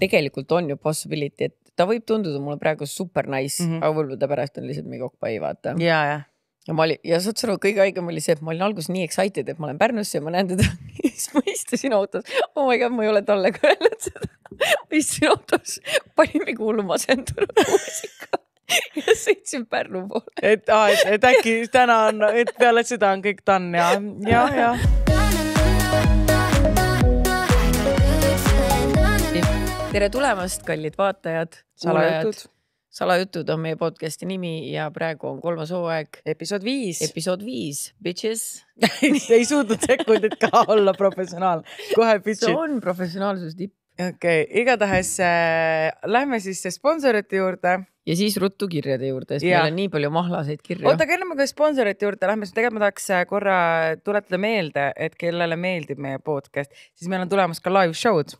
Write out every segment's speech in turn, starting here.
tegelikult on ju possibility, et ta võib tunduda mulle praegu super nice mm, -hmm. aga võib-olla ta pärast on lihtsalt mingi okpai, vaata. ja, ja. ja ma olin, ja saad sa aru, kõige haigem oli see, et ma olin alguses nii excited, et ma lähen Pärnusse ja ma näen teda siis ma istusin autos, oh my god, ma ei ole talle ka öelnud seda. ma istusin autos, panin mingi hullu masendunud muusika ja sõitsin Pärnu poole. et, et, et äkki täna on, et peale seda on kõik done ja, ja, ja tere tulemast, kallid vaatajad. salajutud. salajutud on meie podcast'i nimi ja praegu on kolmas hooaeg. episood viis. episood viis, bitches ei suutnud sekundit ka olla professionaal, kohe bitch'id. see on professionaalsuse tipp. okei okay., igatahes äh, lähme siis sponsorite juurde ja siis ruttu kirjade juurde, sest ja. meil on nii palju mahlaseid kirju. oota, aga enne me ka sponsorite juurde lähme, sest tegelikult ma tahaks äh, korra tuletada meelde, et kellele meeldib meie podcast, siis meil on tulemas ka live show'd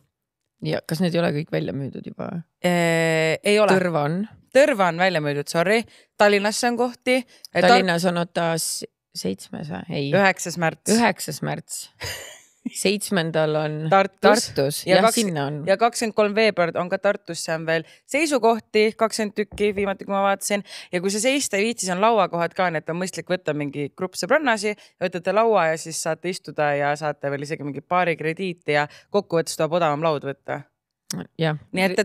ja kas need ei ole kõik välja müüdud juba? Äh, ei ole. Tõrva on. Tõrva on välja müüdud, sorry. Tallinnasse on kohti. Äh, Tallinnas on oota seitsmes või? ei. üheksas märts. üheksas märts seitsmendal on Tartus, Tartus. ja, ja, kaks, sinna on. ja kakskümmend kolm veebruar on ka Tartus, see on veel seisukohti kakskümmend tükki, viimati kui ma vaatasin ja kui sa seista ei viitsi, siis on lauakohad ka, nii et on mõistlik võtta mingi grupp sõbrannasi, võtate laua ja siis saate istuda ja saate veel isegi mingi paari krediiti ja kokkuvõttes tuleb odavam laud võtta jah,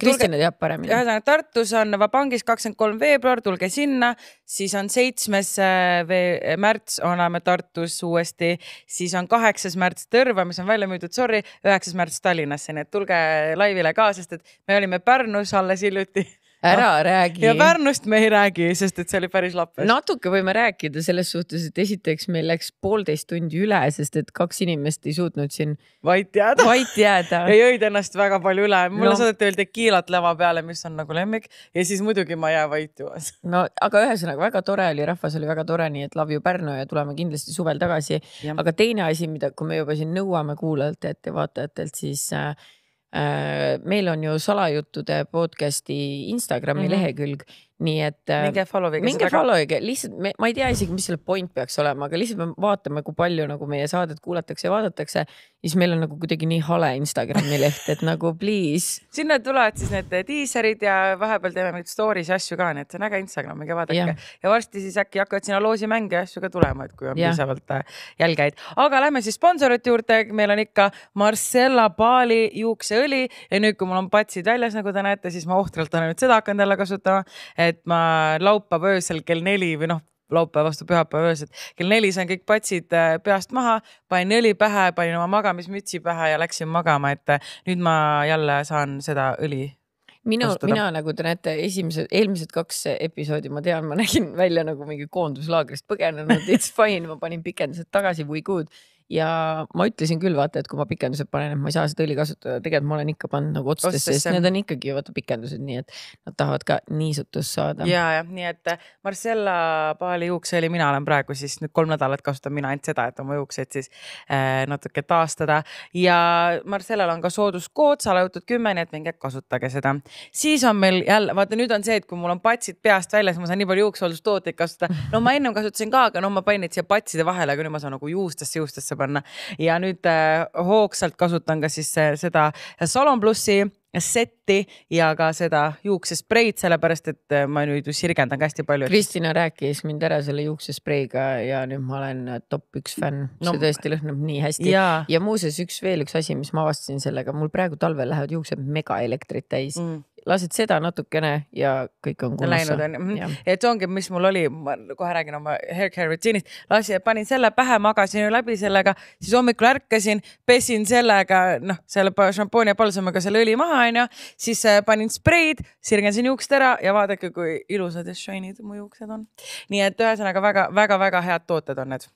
Kristjan teab paremini. ühesõnaga Tartus on Vabangis kakskümmend kolm veebruar, tulge sinna, siis on seitsmes äh, märts oleme Tartus uuesti, siis on kaheksas märts Tõrva, mis on välja müüdud, sorry, üheksas märts Tallinnasse, nii et tulge laivile ka, sest et me olime Pärnus alles hiljuti ära no. räägi. ja Pärnust me ei räägi, sest et see oli päris lappes. natuke võime rääkida selles suhtes, et esiteks meil läks poolteist tundi üle, sest et kaks inimest ei suutnud siin vait jääda, vait jääda. ja jõid ennast väga palju üle. mulle no. saadeti veel tekiilat lava peale, mis on nagu lemmik ja siis muidugi ma ei jää vait juues. no aga ühesõnaga väga tore oli, rahvas oli väga tore, nii et love you Pärnu ja tuleme kindlasti suvel tagasi. aga teine asi, mida, kui me juba siin nõuame kuulajalt, et ja vaatajatelt, siis äh, Äh, meil on ju salajuttude podcast'i Instagrami mm -hmm. lehekülg nii et. Äh, minge follow ige. minge follow ige, lihtsalt me, ma ei tea isegi, mis selle point peaks olema, aga lihtsalt me vaatame, kui palju nagu meie saadet kuulatakse ja vaadatakse. siis meil on nagu kuidagi nii hale Instagrami leht, et nagu please. sinna tulevad siis need diiserid äh, ja vahepeal teeme mingeid story'si asju ka, nii et see on äge Instagram, minge vaadake ja. ja varsti siis äkki hakkavad sinna loosimänge ja asju ka tulema, et kui on ja. piisavalt äh, jälgijaid. aga lähme siis sponsorite juurde, meil on ikka Marcella Paali juukseõli ja nüüd, kui mul on patsid väljas, nagu te näete, siis ma ohtralt olen nüüd seda hakanud jälle kasutama et ma laupäeva öösel kell neli või noh, laupäeva vastu pühapäeva öösel kell neli sain kõik patsid äh, peast maha, panin õli pähe, panin oma magamismütsi pähe ja läksin magama, et äh, nüüd ma jälle saan seda õli minu, mina nagu te näete, esimesed, eelmised kaks episoodi ma tean, ma nägin välja nagu mingi koonduslaagrist põgenenud, it's fine, ma panin pikendused tagasi, we good ja ma ütlesin küll vaata, et kui ma pikendused panen, et ma ei saa seda õli kasutada, tegelikult ma olen ikka pannud nagu otstesse, sest need on ikkagi vaata pikendused, nii et nad tahavad ka niisutust saada. ja, jah, nii et äh, Marcella Paali juukseõli mina olen praegu siis nüüd kolm nädalat kasutan mina ainult seda, et oma juukseid siis äh, natuke taastada ja Marcellal on ka sooduskood salajutud kümme, nii et minge kasutage seda. siis on meil jälle, vaata nüüd on see, et kui mul on patsid peast väljas, ma saan nii palju juuksehooldustooteid kasutada. no ma ennem kasutasin ka, aga no ma panin neid siia patside vahele, aga nüüd ma saan nagu juustesse, juustesse panna. ja nüüd äh, hoogsalt kasutan ka siis äh, seda Salon plussi setti ja ka seda juuksespreid, sellepärast et äh, ma nüüd ju sirgendan ka hästi palju. Kristina rääkis mind ära selle juuksespreiga ja nüüd ma olen äh, top üks fänn no,, see tõesti lõhnab nii hästi ja, ja muuseas üks veel üks asi, mis ma avastasin sellega, mul praegu talvel lähevad juuksed megaelektrit täis mm lased seda natukene ja kõik on kunnas. Läinud on, mhm. et ongi, mis mul oli, ma kohe räägin oma hair care rutiinist, lasin, panin selle pähe, magasin ju läbi sellega, siis hommikul ärkasin, pesin sellega, noh, selle šampooni ja palsamiga selle õli maha onju, siis äh, panin spreid, sirgendasin juuksed ära ja vaadake, kui ilusad ja shiny'd mu juuksed on. nii et ühesõnaga väga-väga-väga head tooted on need.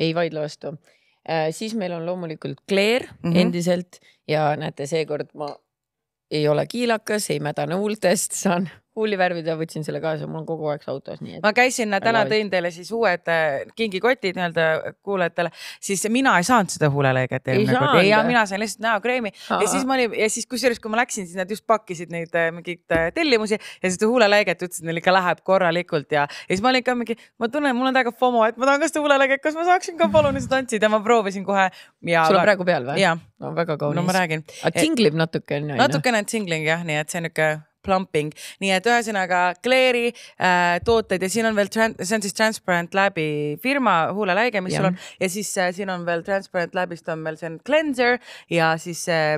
ei vaidle vastu äh,. siis meil on loomulikult Claire mm -hmm. endiselt ja näete, seekord ma ei ole kiilakas, ei mädane huultest, saan huulivärvid ja võtsin selle kaasa, mul on kogu aeg see autos, nii et. ma käisin, täna tõin teile siis uued äh, kingikotid nii-öelda kuulajatele, siis mina ei saanud seda huulelõiget eelmine kord, ja mina sain lihtsalt näokreemi ja siis ma olin ja siis kusjuures, kui ma läksin, siis nad just pakkisid neid äh, mingeid äh, tellimusi ja seda huulelõiget ütlesid, neil ikka läheb korralikult ja, ja siis ma olin ka mingi, ma tunnen, mul on täiega FOMO, et ma tahan ka seda huulelõiget, kas ma saaksin ka palun seda tantsida, ma proovisin kohe ja.... sul on praegu peal või? no väga kaunis. no ma räägin. tinglib natuke on ju. natukene on tingling jah, nii et see on niisugune plumping, nii et ühesõnaga Claire'i äh, tooteid ja siin on veel, see on siis Transparent Lab'i firma huuleläige, mis ja. sul on ja siis äh, siin on veel Transparent Lab'ist on meil see on cleanser ja siis äh,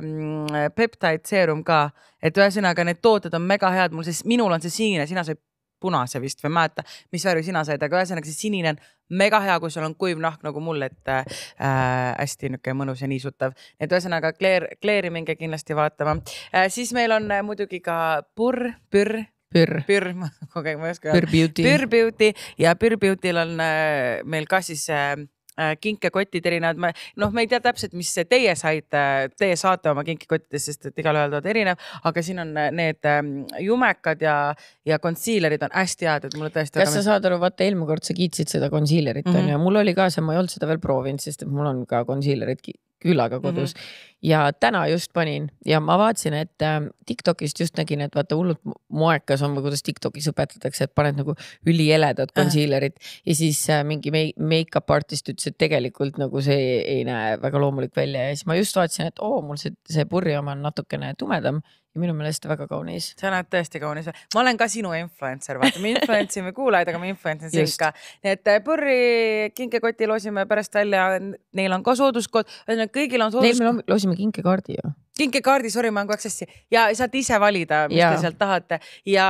peptide seerum ka, et ühesõnaga need tooted on mega head, mul siis, minul on see sinine, sina said punase vist või mäleta, mis värvi sina said, aga ühesõnaga see sinine on mega hea, kui sul on kuiv nahk nagu mul, et äh, hästi niisugune mõnus ja niisutav. et ühesõnaga kleer, kleeri minge kindlasti vaatama äh,. siis meil on äh, muidugi ka purr, pürr Pür. Pür, ma kogu aeg ma ei oska öelda. Pür Beauty. Pür Beauty ja Pür Beautyl on äh, meil ka siis äh, Äh, kinkekotid erinevad, ma noh, ma ei tea täpselt, mis teie saite, teie saate oma kinkekottides, sest et igalühel on erinev, aga siin on äh, need ähm, jumekad ja, ja concealer'id on hästi head, et mulle tõesti. kas sa saad aru, vaata eelmine kord sa kiitsid seda concealer'it mm -hmm. on ju, mhm. mul oli ka see, ma ei olnud seda veel proovinud, sest et mul on ka concealer'id küll aga mhm. kodus mm. -hmm. ja täna just panin ja ma vaatasin, et äh, Tiktokist just nägin, et vaata hullult moekas on, kuidas Tiktokis õpetatakse, et paned nagu ülieledad ah. concealer'id äh. ja siis äh, mingi make-up artist ütles, et tegelikult nagu see ei, ei näe väga loomulik välja ja siis ma just vaatasin, et oo, mul see, see purje oma on natukene tumedam ja minu meelest väga kaunis. sa oled tõesti kaunis, ma olen ka sinu influencer, vaata me influence ime kuulajaid, aga ma influence in sind ka. nii et äh, purri kinkekoti loosime pärast välja, neil on ka sooduskood, ühesõnaga kõigil on sooduskood. Neil me loosime kinkekaardi ju kinkekaardi, sorry, ma olen kogu aeg sassi ja saate ise valida, mis ja. te sealt tahate ja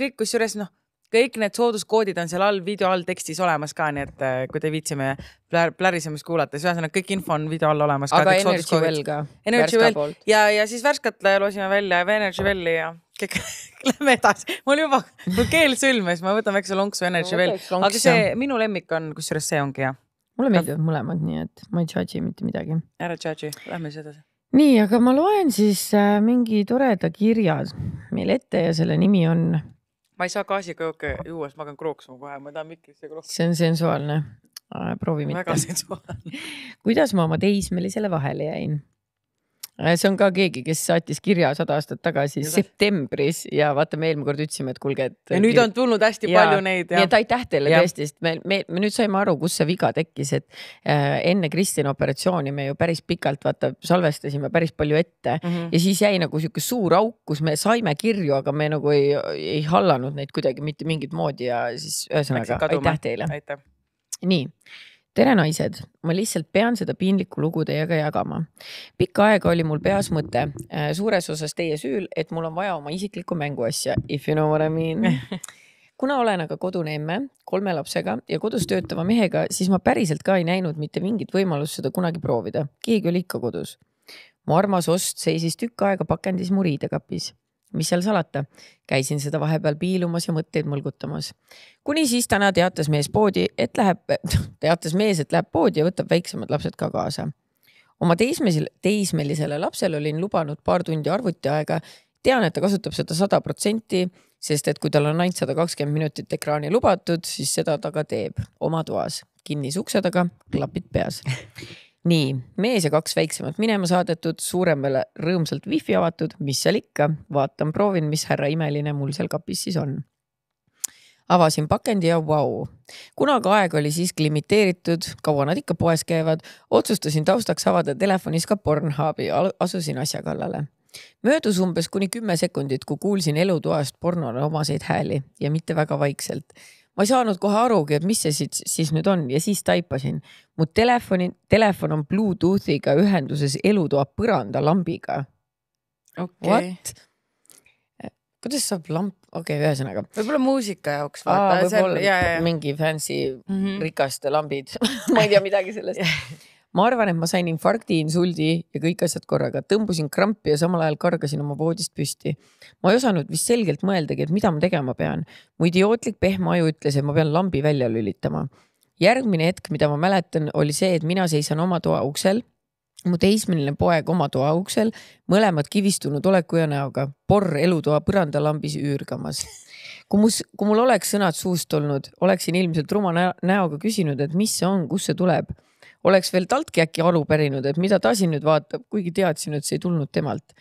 kõik, kusjuures noh, kõik need sooduskoodid on seal all video all tekstis olemas ka, nii et äh, kui te viitsime plär, plärisemist kuulata, siis ühesõnaga kõik info on video all olemas. aga Energy Well ka. Energy Well ja, ja siis värskat loosime välja Energy Welli ja kõik lähme edasi. mul juba, mul keel sõlmes, ma võtan väikse lonksu Energy Well, aga see minu lemmik on, kusjuures see ongi hea. mulle meeldivad mõlemad, nii et ma ei judge'i mitte midagi. ära judge'i, lähme siis edasi nii, aga ma loen siis äh, mingi toreda kirja meil ette ja selle nimi on ma ei saa gaasikõoke juua, sest ma hakkan krooksuma kohe, ma tahan Miklisse krooksuma. see on sensuaalne, proovi mitte. väga sensuaalne kuidas ma oma teismelisele vahele jäin? Äh, see on ka keegi, kes saatis kirja sada aastat tagasi ja septembris ja vaata, me eelmine kord ütlesime, et kuulge, et. ja nüüd on tulnud hästi ja, palju neid. nii et aitäh teile tõesti, sest me, me, me nüüd saime aru, kus see viga tekkis, et äh, enne Kristina operatsiooni me ju päris pikalt vaata salvestasime päris palju ette mm -hmm. ja siis jäi nagu sihuke suur auk, kus me saime kirju, aga me nagu ei, ei hallanud neid kuidagi mitte mingit moodi ja siis ühesõnaga aitäh teile. nii tere, naised, ma lihtsalt pean seda piinlikku lugu teiega jagama. pikka aega oli mul peas mõte, äh, suures osas teie süül, et mul on vaja oma isiklikku mänguasja, if you know what I mean kuna olen aga kodune emme kolme lapsega ja kodus töötava mehega, siis ma päriselt ka ei näinud mitte mingit võimalust seda kunagi proovida, keegi oli ikka kodus. mu armas ost seisis tükk aega pakendis mu riidekapis mis seal salata, käisin seda vahepeal piilumas ja mõtteid mõlgutamas. kuni siis täna teatas mees poodi, et läheb, teatas mees, et läheb poodi ja võtab väiksemad lapsed ka kaasa. oma teismelisele, teismelisele lapsele olin lubanud paar tundi arvutiaega. tean, et ta kasutab seda sada protsenti, sest et kui tal on ainult sada kakskümmend minutit ekraani lubatud, siis seda ta ka teeb oma toas, kinnise ukse taga, klapid peas nii, mees ja kaks väiksemat minema saadetud, suuremale rõõmsalt wifi avatud, mis seal ikka, vaatan, proovin, mis härra imeline mul seal kapis siis on. avasin pakendi ja vau wow., kunagi aeg oli siiski limiteeritud, kaua nad ikka poes käivad, otsustasin taustaks avada telefonis ka Pornhubi, asusin asja kallale möödus umbes kuni kümme sekundit, kui kuulsin elutoast pornole omaseid hääli ja mitte väga vaikselt ma ei saanud kohe arugi, et mis see siis, siis nüüd on ja siis taipasin. mu telefoni, telefon on Bluetoothiga ühenduses elutoa põrandalambiga okay.. What? kuidas saab lamp, okei okay,, ühesõnaga. võib-olla muusika jaoks. võib-olla mingi fancy mm -hmm. rikaste lambid ma ei tea midagi sellest ma arvan, et ma sain infarkti, insuldi ja kõik asjad korraga, tõmbusin krampi ja samal ajal kargasin oma voodist püsti. ma ei osanud vist selgelt mõeldagi, et mida ma tegema pean. mu idiootlik pehme aju ütles, et ma pean lambi välja lülitama. järgmine hetk, mida ma mäletan, oli see, et mina seisan oma toa uksel mu teismeline poeg oma toa uksel, mõlemad kivistunud oleku ja näoga, porr elutoa põrandalambis üürgamas kui mul, kui mul oleks sõnad suust tulnud, oleksin ilmselt ruma näoga küsinud, et mis see on, kust see tuleb oleks veel taltki äkki aru pärinud, et mida ta siin nüüd vaatab, kuigi teadsin, et see ei tulnud temalt.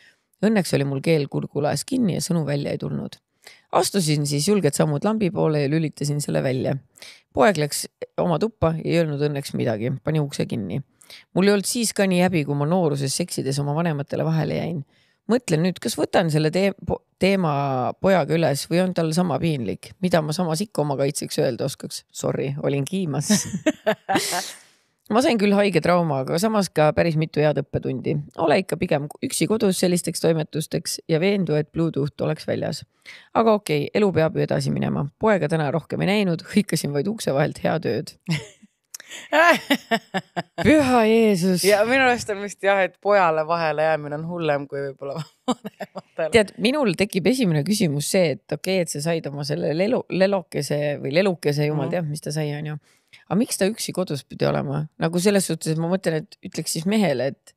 Õnneks oli mul keel kurgulaes kinni ja sõnu välja ei tulnud. astusin siis julged sammud lambi poole ja lülitasin selle välja. poeg läks oma tuppa, ei öelnud õnneks midagi, pani ukse kinni. mul ei olnud siis ka nii häbi, kui ma nooruses seksides oma vanematele vahele jäin. mõtlen nüüd, kas võtan selle tee-, teema pojaga üles või on tal sama piinlik, mida ma samas ikka oma kaitseks öelda oskaks. Sorry, olin kiimas ma sain küll haige trauma, aga samas ka päris mitu head õppetundi. ole ikka pigem üksi kodus sellisteks toimetusteks ja veendu, et Bluetooth oleks väljas. aga okei okay,, elu peab ju edasi minema. poega täna rohkem ei näinud, hõikasin vaid ukse vahelt, head ööd püha Jeesus. ja minu arust on vist jah, et pojale vahele jäämine on hullem kui võib-olla vanematele. tead, minul tekib esimene küsimus see, et okei okay,, et sa said oma selle lelu, lelokese või lelukese, jumal mm -hmm. teab, mis ta sai, onju aga miks ta üksi kodus pidi olema, nagu selles suhtes, et ma mõtlen, et ütleks siis mehele, et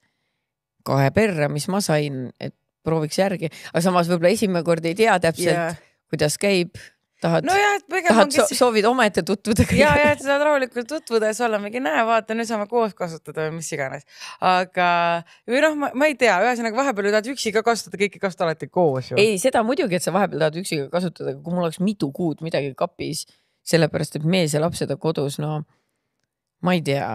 kahe perre, mis ma sain, et prooviks järgi, aga samas võib-olla esimene kord ei tea täpselt yeah., kuidas käib tahad no, tahad ongi... so, soovid omaette tutvuda. ja, ja et saad rahulikult tutvuda ja sa olla mingi näe, vaata nüüd saame koos kasutada või mis iganes. aga, või noh, ma ei tea, ühesõnaga vahepeal ju tahad üksi ka kasutada, kõike kasutad alati koos ju. ei, seda muidugi, et sa vahepeal tahad üksi ka kasutada, aga kui mul oleks mitu kuud midagi kapis sellepärast et mees ja lapsed on kodus, no ma ei tea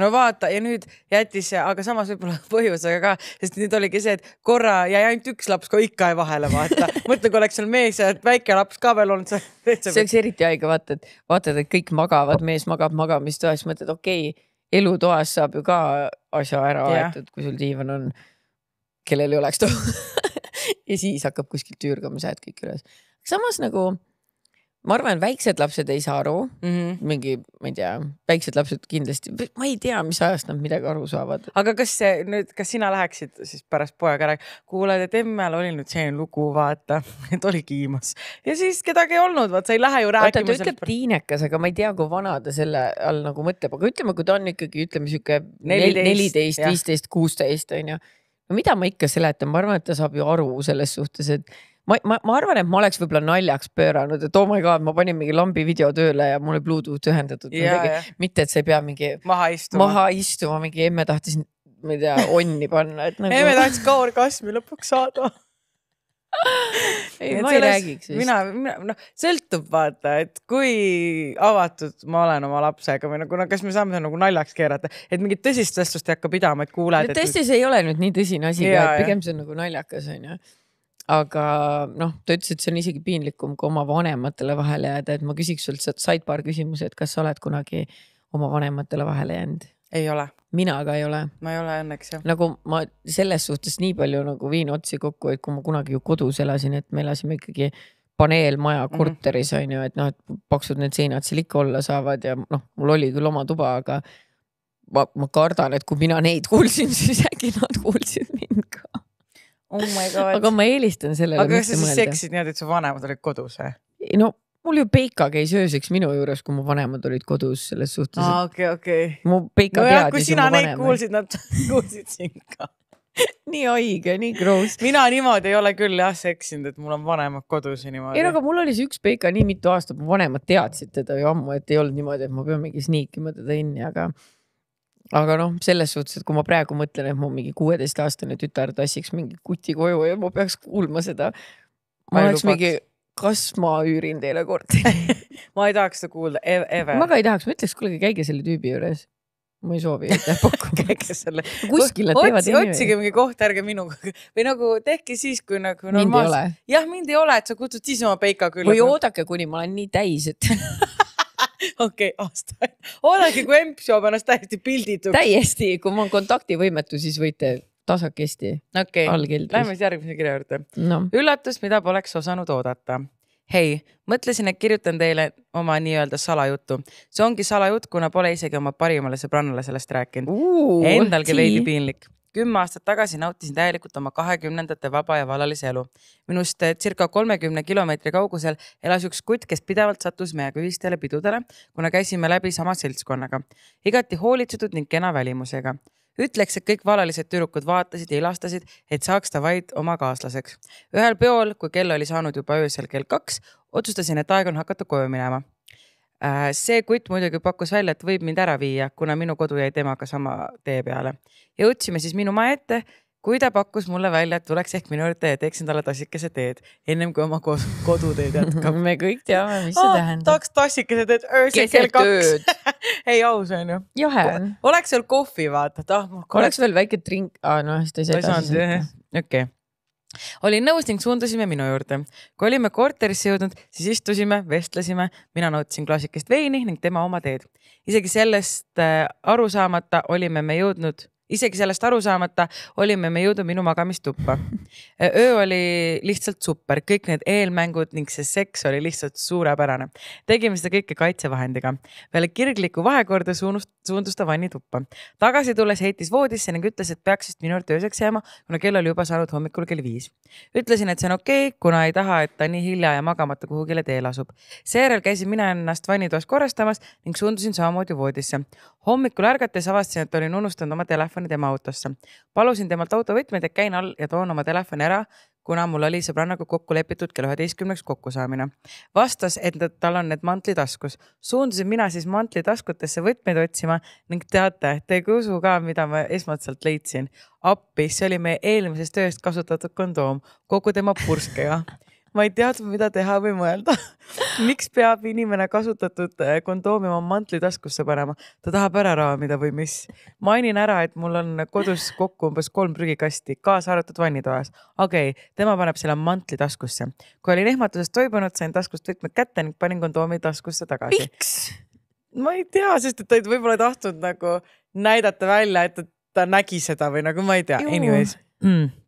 no vaata ja nüüd jättis, aga samas võib-olla põhjusega ka, sest nüüd oligi see, et korra jäi ainult üks laps ka ikka vahele vaata. mõtle, kui oleks seal mees ja väike laps ka veel olnud. see oleks eriti haige vaata, et vaatad, et kõik magavad, mees magab magamistoas, mõtled okei okay,, elutoas saab ju ka asja ära aetud, kui sul diivan on, kellel ei oleks too ja siis hakkab kuskilt üürgama, sa jääd kõik üles. samas nagu ma arvan, väiksed lapsed ei saa aru mm, -hmm. mingi, ma ei tea, väiksed lapsed kindlasti, ma ei tea, mis ajast nad midagi aru saavad. aga kas see nüüd, kas sina läheksid siis pärast poega ära, kuuled, et emmel oli nüüd selline lugu, vaata, et oli kiimas ja siis kedagi ei olnud, vaat sa ei lähe ju rääkima. ta ütleb tiinekas, aga ma ei tea, kui vana ta selle all nagu mõtleb, aga ütleme, kui ta on ikkagi, ütleme sihuke neliteist, viisteist, kuusteist onju. no mida ma ikka seletan, ma arvan, et ta saab ju aru selles suhtes, et ma, ma, ma arvan, et ma oleks võib-olla naljaks pööranud, et oh my god, ma panin mingi lambi video tööle ja mul oli Bluetooth ühendatud. mitte, et sa ei pea mingi maha istuma, maha istuma, mingi emme tahtis, ma ei tea, onni panna, et nagu.... emme tahtis ka orgasmi lõpuks saada ei, ma ei sellest, räägiks vist. mina, mina, noh, sõltub vaata, et kui avatud ma olen oma lapsega või nagu, no kas me saame seda nagu naljaks keerata, et mingit tõsist vestlust ei hakka pidama, et kuuled. tõesti, see ei ole nüüd nii tõsine asi, pigem see on nagu naljakas onju aga noh, ta ütles, et see on isegi piinlikum kui oma vanematele vahele jääda, et ma küsiks sult, sa said paar küsimusi, et kas sa oled kunagi oma vanematele vahele jäänud? ei ole. mina ka ei ole. ma ei ole õnneks jah. nagu ma selles suhtes nii palju nagu viin otsi kokku, et kui ma kunagi ju kodus elasin, et me elasime ikkagi paneelmaja mhm. korteris mm -hmm. on ju, et noh, et paksud need seinad seal ikka olla saavad ja noh, mul oli küll oma tuba, aga ma, ma kardan, et kui mina neid kuulsin, siis äkki nad kuulsid mind ka oh my god. aga ma eelistan sellele. aga kas sa siis seksid niimoodi, et su vanemad olid kodus või? no mul ju Peika käis ööseks minu juures, kui mu vanemad olid kodus, selles suhtes. aa, okei, okei. mu Peika no teadis. kui sina neid kuulsid, nad kuulsid sind ka nii haige, nii gross. mina niimoodi ei ole küll jah seksinud, et mul on vanemad kodus ja niimoodi. ei no aga mul oli see üks Peika nii mitu aastat, mu vanemad teadsid teda ju ammu, et ei olnud niimoodi, et ma pean mingi sniikima teda kinni, aga aga noh, selles suhtes, et kui ma praegu mõtlen, et mu mingi kuueteistaastane tütar tassiks mingi kuti koju ja ma peaks kuulma seda. ma oleks mingi, kas ma üürin teile korteri ma ei tahaks seda kuulda ev, ever. ma ka ei tahaks, ma ütleks, kuulge, käige selle tüübi juures ma ei soovi aitäh pakkuma käige selle. kuskile teevad Otsi, inimesi. otsige mingi koht, ärge minuga või nagu tehke siis, kui nagu normaalselt. jah, mind ei ole, et sa kutsud siis oma peika külla. või oodake, kuni ma olen nii täis, et okei okay,, aasta. oodake, kui emps joob ennast täiesti pildituks. täiesti, kui ma olen kontaktivõimetu, siis võite tasakesti okay.. Lähme siis järgmise kirja juurde no.. üllatus, mida poleks osanud oodata. hei, mõtlesin, et kirjutan teile oma nii-öelda salajutu. see ongi salajutt, kuna pole isegi oma parimale sõbrannale sellest rääkinud uh,. Endalgi veidi piinlik kümme aastat tagasi nautisin täielikult oma kahekümnendate vaba ja valalise elu. minust eh, circa kolmekümne kilomeetri kaugusel elas üks kutt, kes pidevalt sattus meiega ühistele pidudele, kuna käisime läbi sama seltskonnaga. igati hoolitsetud ning kena välimusega ütleks, et kõik valalised tüdrukud vaatasid ja ilastasid, et saaks ta vaid oma kaaslaseks. ühel peol, kui kell oli saanud juba öösel kell kaks, otsustasin, et aeg on hakata koju minema Äh, see kutt muidugi pakkus välja, et võib mind ära viia, kuna minu kodu jäi temaga sama tee peale. jõudsime siis minu maja ette, kui ta pakkus mulle välja, et tuleks ehk minu juurde ja teeks endale tassikese teed, ennem kui oma kodu, koduteed jätkab me kõik teame, mis see oh, tähendab. tahaks tassikese teed öösel kell kaks ei aus on ju. jahe on. oleks veel kohvi vaata, et ah mul. oleks veel väike drink ah,, aa noh, siis ta ei saa edasi sõita. okei okay olin nõus ning suundusime minu juurde. kui olime korterisse jõudnud, siis istusime, vestlesime, mina nautisin klaasikest veini ning tema oma teed. isegi sellest äh, aru saamata olime me jõudnud isegi sellest aru saamata olime me jõudnud minu magamistuppa. öö oli lihtsalt super, kõik need eelmängud ning see seks oli lihtsalt suurepärane. tegime seda kõike kaitsevahendiga. peale kirglikku vahekorda suunus, suundus ta vannituppa. tagasi tulles heitis voodisse ning ütles, et peaks vist minu arust ööseks jääma, kuna kell oli juba saanud hommikul kell viis. ütlesin, et see on okei okay,, kuna ei taha, et ta nii hilja ja magamata kuhugile teele asub. seejärel käisin mina ennast vannitoas korrastamas ning suundusin samamoodi voodisse. hommikul ärgates avastasin, et olin unustanud oma telefoni telefoni tema autosse. palusin temalt autovõtmed, et käin all ja toon oma telefoni ära, kuna mul oli sõbrannaga kokku lepitud kell üheteistkümneks kokkusaamine. vastas, et tal on need mantli taskus. suundusin mina siis mantli taskutesse võtmeid otsima ning teate, te ei usu ka, mida ma esmalt sealt leidsin. appi, see oli meie eelmisest tööst kasutatud kondoom, kogu tema purskega ma ei teadnud, mida teha või mõelda miks peab inimene kasutatud eh, kondoomi oma mantli taskusse panema, ta tahab ära raamida või mis? mainin ära, et mul on kodus kokku umbes kolm prügikasti, kaasa arvatud vannitoas. okei okay,, tema paneb selle mantli taskusse. kui olin ehmatusest toibunud, sain taskust võtmed kätte ning panin kondoomi taskusse tagasi. miks? ma ei tea, sest et ta võib-olla ei tahtnud nagu näidata välja, et ta nägi seda või nagu ma ei tea, anyways mm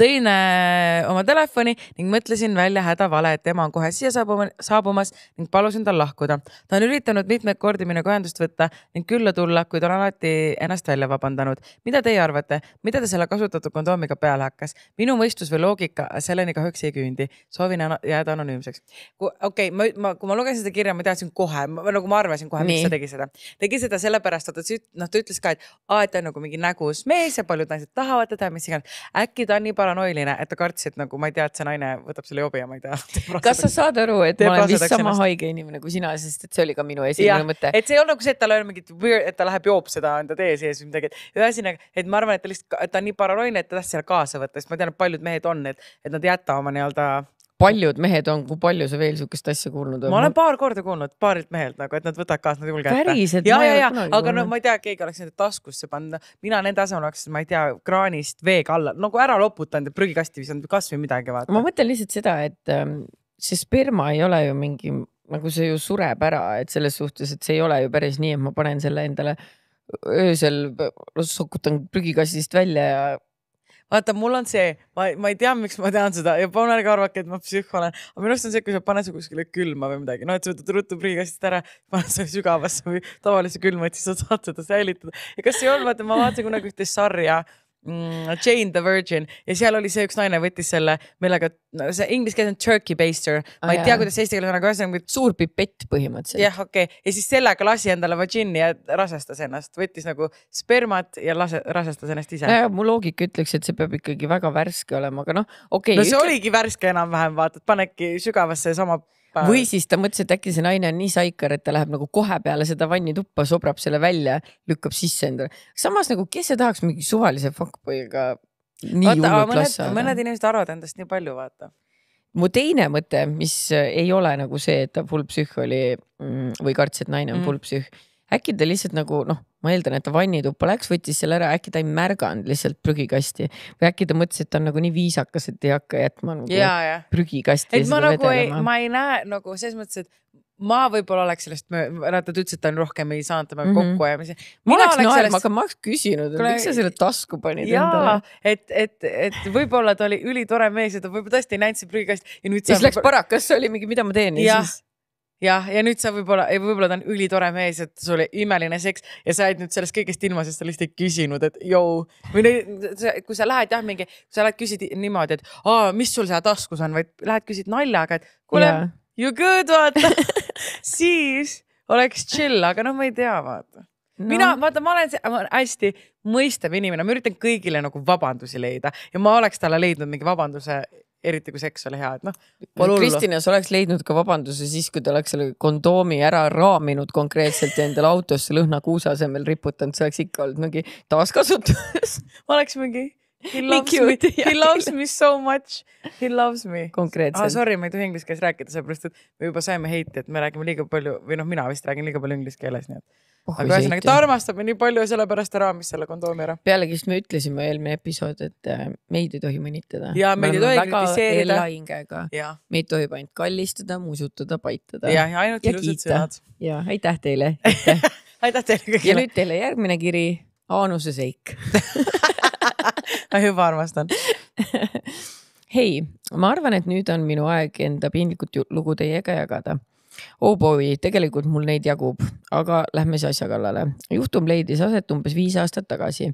tõin äh, oma telefoni ning mõtlesin välja hädavale, et ema on kohe siia saabuma, saabumas ning palusin tal lahkuda. ta on üritanud mitmeid kordi minuga ühendust võtta ning külla tulla, kuid on alati ennast välja vabandanud. mida teie arvate, mida ta selle kasutatud kondoomiga peale hakkas? minu mõistus või loogika selleni kahjuks ei küündi. soovin jääda anonüümseks. okei okay,, ma, ma, kui ma lugesin seda kirja, ma teadsin kohe, nagu ma arvasin kohe, miks ta tegi seda. tegi seda sellepärast, et ta, noh, ta ütles ka, et aa, et ta on nagu mingi nägus mees ja paljud naised tahavad teda ja mis iganes. äkki oli ta nii paranoiline, et ta kartis, et nagu ma ei tea, et see naine võtab selle jobi ja ma ei tea. kas sa saad aru, et ma olen vist sama ennast. haige inimene kui sina, sest et see oli ka minu esimene mõte. et see ei olnud nagu see, et tal ei ole mingit, et ta läheb joob seda enda tee sees või midagi, et ühesõnaga, et ma arvan, et ta lihtsalt, ta on nii paranoiline, et ta tahtis selle kaasa võtta, sest ma tean, et paljud mehed on, et, et nad ei jäta oma nii-öelda paljud mehed on, kui palju sa veel sihukest asja kuulnud oled? ma olen paar korda kuulnud paarilt mehelt nagu, et nad võtavad kaasa nad julgelt. päriselt? ja, ja, ja, aga no ma ei tea, keegi oleks nende taskusse pannud, mina nende asemel oleks, ma ei tea, kraanist veega alla nagu ära loputanud ja prügikasti visanud kasvõi midagi vaata. ma mõtlen lihtsalt seda, et ähm, see sperma ei ole ju mingi, nagu see ju sureb ära, et selles suhtes, et see ei ole ju päris nii, et ma panen selle endale öösel, sokutan prügikastist välja ja vaata, mul on see, ma, ma ei tea, miks ma tean seda ja palun ärge arvake, et ma psühh olen, aga minu arust on see, kui sa paned su kuskile külma või midagi, noh, et sa võtad ruttu prügikastist ära, paned selle sügavasse või tavalisse külma, et siis sa saad seda säilitada. ja kas ei olnud, vaata, ma vaatasin kunagi ühte sarja Mm, Jane the Virgin ja seal oli see üks naine võttis selle, millega, see inglise keeles on turkey baster, ma ah, ei jah. tea, kuidas eesti keeles on, aga ühesõnaga. suur pipett põhimõtteliselt. jah, okei okay., ja siis sellega lasi endale vagin'i ja rasestas ennast, võttis nagu spermat ja lase, rasestas ennast ise. mu loogika ütleks, et see peab ikkagi väga värske olema, aga noh, okei okay,. no see ütle... oligi värske enam-vähem, vaata, et panedki sügavasse sama tuppa. või siis ta mõtles, et äkki see naine on nii saikar, et ta läheb nagu kohe peale seda vannituppa, sobrab selle välja, lükkab sisse endale. samas nagu, kes see tahaks mingi suvalise fuckboy'ga nii hullult lassa? mõned inimesed arvavad endast nii palju, vaata mu teine mõte, mis äh, ei ole nagu see, et ta full psühh oli mm, või karts, et naine on mm. full psühh, äkki ta lihtsalt nagu noh ma eeldan, et ta vannituppa läks, võttis selle ära, äkki ta ei märganud lihtsalt prügikasti või äkki ta mõtles, et ta on nagu nii viisakas, et ei hakka jätma nagu ja, ja. prügikasti. et ma nagu ei, ma ei näe nagu selles mõttes, et ma võib-olla oleks sellest mööda, ta ütles, et ta on rohkem ei saanud temaga mm -hmm. kokkuajamisi. ma oleks naerma sellest... hakanud, ma oleks küsinud, et Kule... miks sa selle tasku panid Jaa, endale. et, et, et võib-olla ta oli ülitore mees ja ta võib-olla tõesti ei näinud seda prügikasti ja nüüd. siis läks võib... parakasse, oli mingi, mida ma teen ja, ja siis jah, ja nüüd sa võib-olla, võib-olla ta on ülitore mees, et sul oli imeline seks ja sa jäid nüüd sellest kõigest ilma, sest sa lihtsalt ei küsinud, et jõu. või nüüd, kui sa lähed jah, mingi, sa lähed küsid niimoodi, et aa, mis sul seal taskus on, vaid lähed küsid naljaga, et kuule yeah., you good, vaata siis oleks chill, aga noh, ma ei tea, vaata no.. mina, vaata, ma olen, ma olen hästi mõistev inimene, ma üritan kõigile nagu vabandusi leida ja ma oleks talle leidnud mingi vabanduse eriti kui seks oli hea, et noh. Kristina, sa oleks leidnud ka vabanduse siis, kui ta oleks selle kondoomi ära raaminud konkreetselt ja endale autosse lõhnakuuse asemel riputanud, see oleks ikka olnud mingi taaskasutus ma oleks mingi He loves me, me, he loves me so much, he loves me. konkreetselt ah,. Sorry, ma ei tohi inglise keeles rääkida, sellepärast et me juba saime heiti, et me räägime liiga palju või noh, mina vist räägin liiga palju inglise keeles, nii et oh,. aga ühesõnaga, ta armastab mind nii palju ja sellepärast ta raamis selle kondoomi ära. pealegi just me ütlesime eelmine episood, et äh, meid ei tohi mõnitada. ja meid ei tohi kritiseerida. meid tohib ainult kallistada, musutada, paitada. ja, ja ainult ilusad sõnad. ja aitäh teile. aitäh teile kõigile. ja nüüd teile järgmine kiri, Aanuse seik juba armastan hei, ma arvan, et nüüd on minu aeg enda piinlikut lugu teiega jagada oh boy, tegelikult mul neid jagub, aga lähme siis asja kallale. juhtum leidis aset umbes viis aastat tagasi.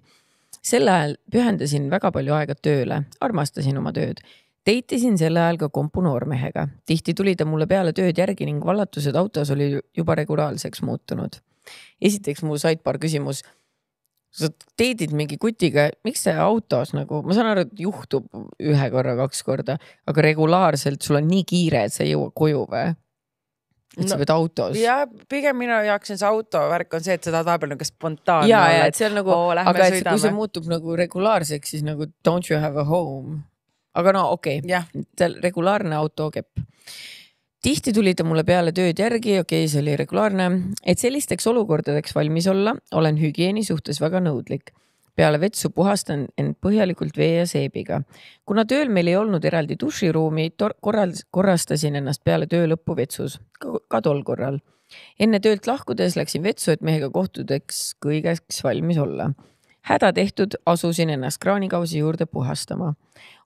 sel ajal pühendasin väga palju aega tööle, armastasin oma tööd. Date isin sel ajal ka kompu noormehega. tihti tuli ta mulle peale tööd järgi ning vallatused autos oli juba regulaarseks muutunud. esiteks mul sidebar küsimus sa teedid mingi kutiga, miks see autos nagu, ma saan aru, et juhtub ühe korra, kaks korda, aga regulaarselt sul on nii kiire, et sa ei jõua koju või? et no, sa pead autos. ja pigem minu jaoks on see autovärk on see, et seda vahepeal nagu spontaanne. ja, ja et see on nagu, aga et sõidame. kui see muutub nagu regulaarseks, siis nagu don't you have a home. aga no okei okay., regulaarne auto kepp tihti tuli ta mulle peale tööd järgi, okei okay,, see oli regulaarne, et sellisteks olukordadeks valmis olla, olen hügieeni suhtes väga nõudlik. peale vetsu puhastan end põhjalikult vee ja seebiga. kuna tööl meil ei olnud eraldi duširuumi, korral-, korrastasin ennast peale töö lõppu vetsus, ka tol korral. enne töölt lahkudes läksin vetsu, et mehega kohtudeks kõigeks valmis olla häda tehtud, asusin ennast kraanikausi juurde puhastama.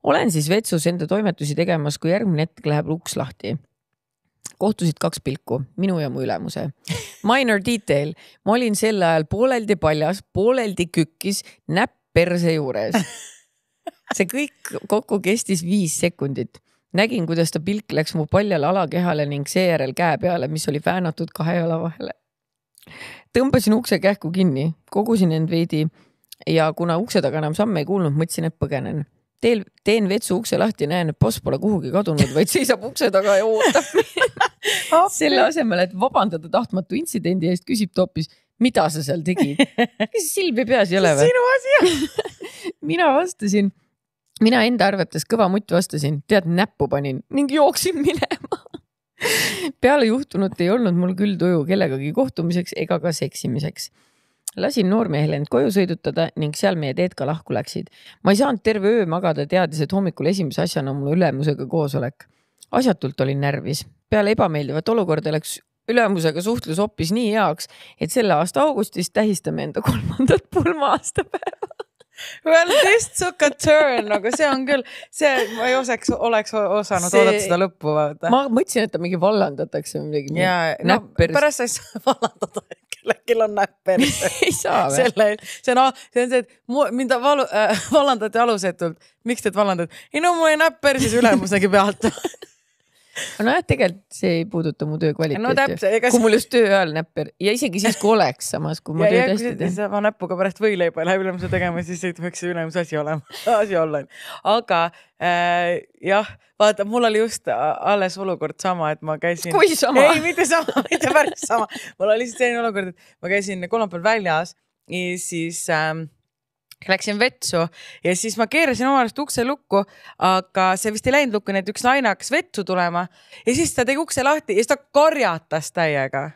olen siis vetsus enda toimetusi tegemas, kui järgmine hetk läheb luks lahti kohtusid kaks pilku, minu ja mu ülemuse. Minor detail, ma olin sel ajal pooleldi paljas, pooleldi kükkis, näpp perse juures. see kõik kokku kestis viis sekundit nägin, kuidas ta pilk läks mu paljale alakehale ning seejärel käe peale, mis oli väänatud kahe jala vahele. tõmbasin ukse kähku kinni, kogusin end veidi ja kuna ukse taga enam samme ei kuulnud, mõtlesin, et põgenen teel, teen vetsu ukse lahti, näen, et boss pole kuhugi kadunud, vaid seisab ukse taga ja ootab selle asemel, et vabandada tahtmatu intsidendi eest, küsib ta hoopis, mida sa seal tegid. kas silmi peas ei ole või? sinu asi on mina vastasin, mina enda arvates kõva mutt vastasin, tead näppu panin ning jooksin minema peale juhtunut ei olnud mul küll tuju kellegagi kohtumiseks ega ka seksimiseks lasin noormehel end koju sõidutada ning seal meie teed ka lahku läksid. ma ei saanud terve öö magada, teades, et hommikul esimese asjana on mul ülemusega koosolek. asjatult olin närvis. peale ebameeldivat olukorda läks ülemusega suhtlus hoopis nii heaks, et selle aasta augustis tähistame enda kolmandat pulma-aastapäeva Well this took a turn, aga see on küll, see, ma ei osaks, oleks osanud see... oodata seda lõppu vaata. ma mõtlesin, et ta mingi vallandatakse või midagi. ja no, pärast sa ei saa vallandada kellegil on näpp perse ei saa või? selle, see on, see on see, et mu, mind valu, äh, vallandati alusetult. miks teid vallandati? ei no mul oli näpp persis ülemusegi pealt nojah, tegelikult see ei puuduta mu töö kvaliteeti no, täpselt, kas.... kui mul just töö ajal näpp ja isegi siis, kui oleks samas, kui ma ja, tööd hästi teen. sama näpuga pärast võileiba läheb ülemuse tegema, siis ei tohiks see ülemuse asi olema, asi olla. aga äh, jah, vaata, mul oli just alles olukord sama, et ma käisin. kui sama? ei, mitte sama, mitte päris sama. mul oli lihtsalt selline olukord, et ma käisin kolmapäeval väljas ja siis ähm, Läksin vetsu ja siis ma keerasin oma arust ukse lukku, aga see vist ei läinud lukku, nii et üks naine hakkas vetsu tulema ja siis ta tegi ukse lahti ja siis ta karjatas täiega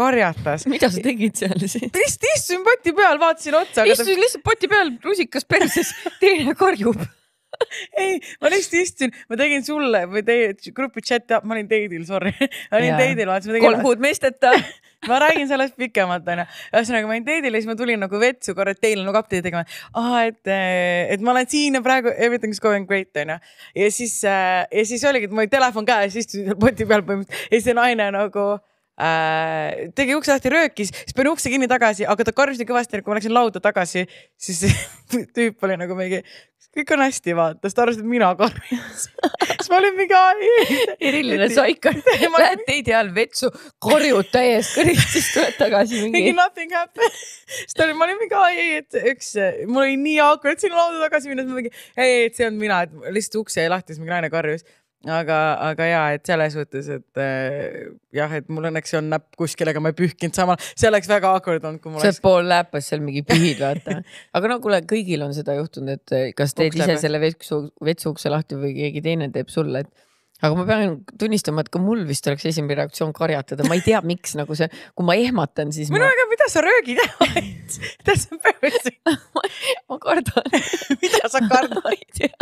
karjatas. mida sa tegid seal siis? lihtsalt istusin poti peal, vaatasin otsa. istusin ta... lihtsalt poti peal, rusikas perses, teine karjub ei, ma lihtsalt istusin, ma tegin sulle või teie grupi chat'i, ma olin teidil, sorry, olin teidil, vaatasin. kolm kuud meesteta ma räägin sellest pikemalt onju, ühesõnaga ma olin teidil ja siis ma tulin nagu vetsu korra, et teil nagu update'i tegema. aa, et, et ma olen siin ja praegu everything is going great onju. ja siis äh,, ja siis oligi, et mul oli telefon käes, istusin seal poti peal põhimõtteliselt ja siis see naine nagu äh, tegi ukse lahti, röökis, siis panin ukse kinni tagasi, aga ta karjus nii kõvasti, et kui ma läksin lauda tagasi, siis tüüp oli nagu mingi kõik on hästi, vaata, sest arvasid, et mina karjus siis ma olin mingi. eriline soika, lähed teidi all vetsu, korjud täies kõrist, siis tuled tagasi mingi. mingi nothing happened. siis ta oli, ma olin mingi, ei, et üks, mul oli nii awkward sinna lauda tagasi minnes, ma mingi, ei, et see on mina, et lihtsalt uks jäi lahti, siis mingi naine karjus aga, aga ja, et selles suhtes, et äh, jah, et mul õnneks on näpp kuskil, aga ma ei pühkinud samal, see oleks väga awkward olnud, kui mul oleks. sa oled pool läpas seal mingi pühid, vaata. aga no kuule, kõigil on seda juhtunud, et äh, kas teed Uks ise läbe. selle vetsu, vetsu ukse lahti või keegi teine teeb sulle, et aga ma pean tunnistama, et ka mul vist oleks esimene reaktsioon karjatada, ma ei tea, miks nagu see, kui ma ehmatan, siis. no ma... aga mida sa röögid ära That's embarrassing ma kardan mida sa kardad? ma ei tea.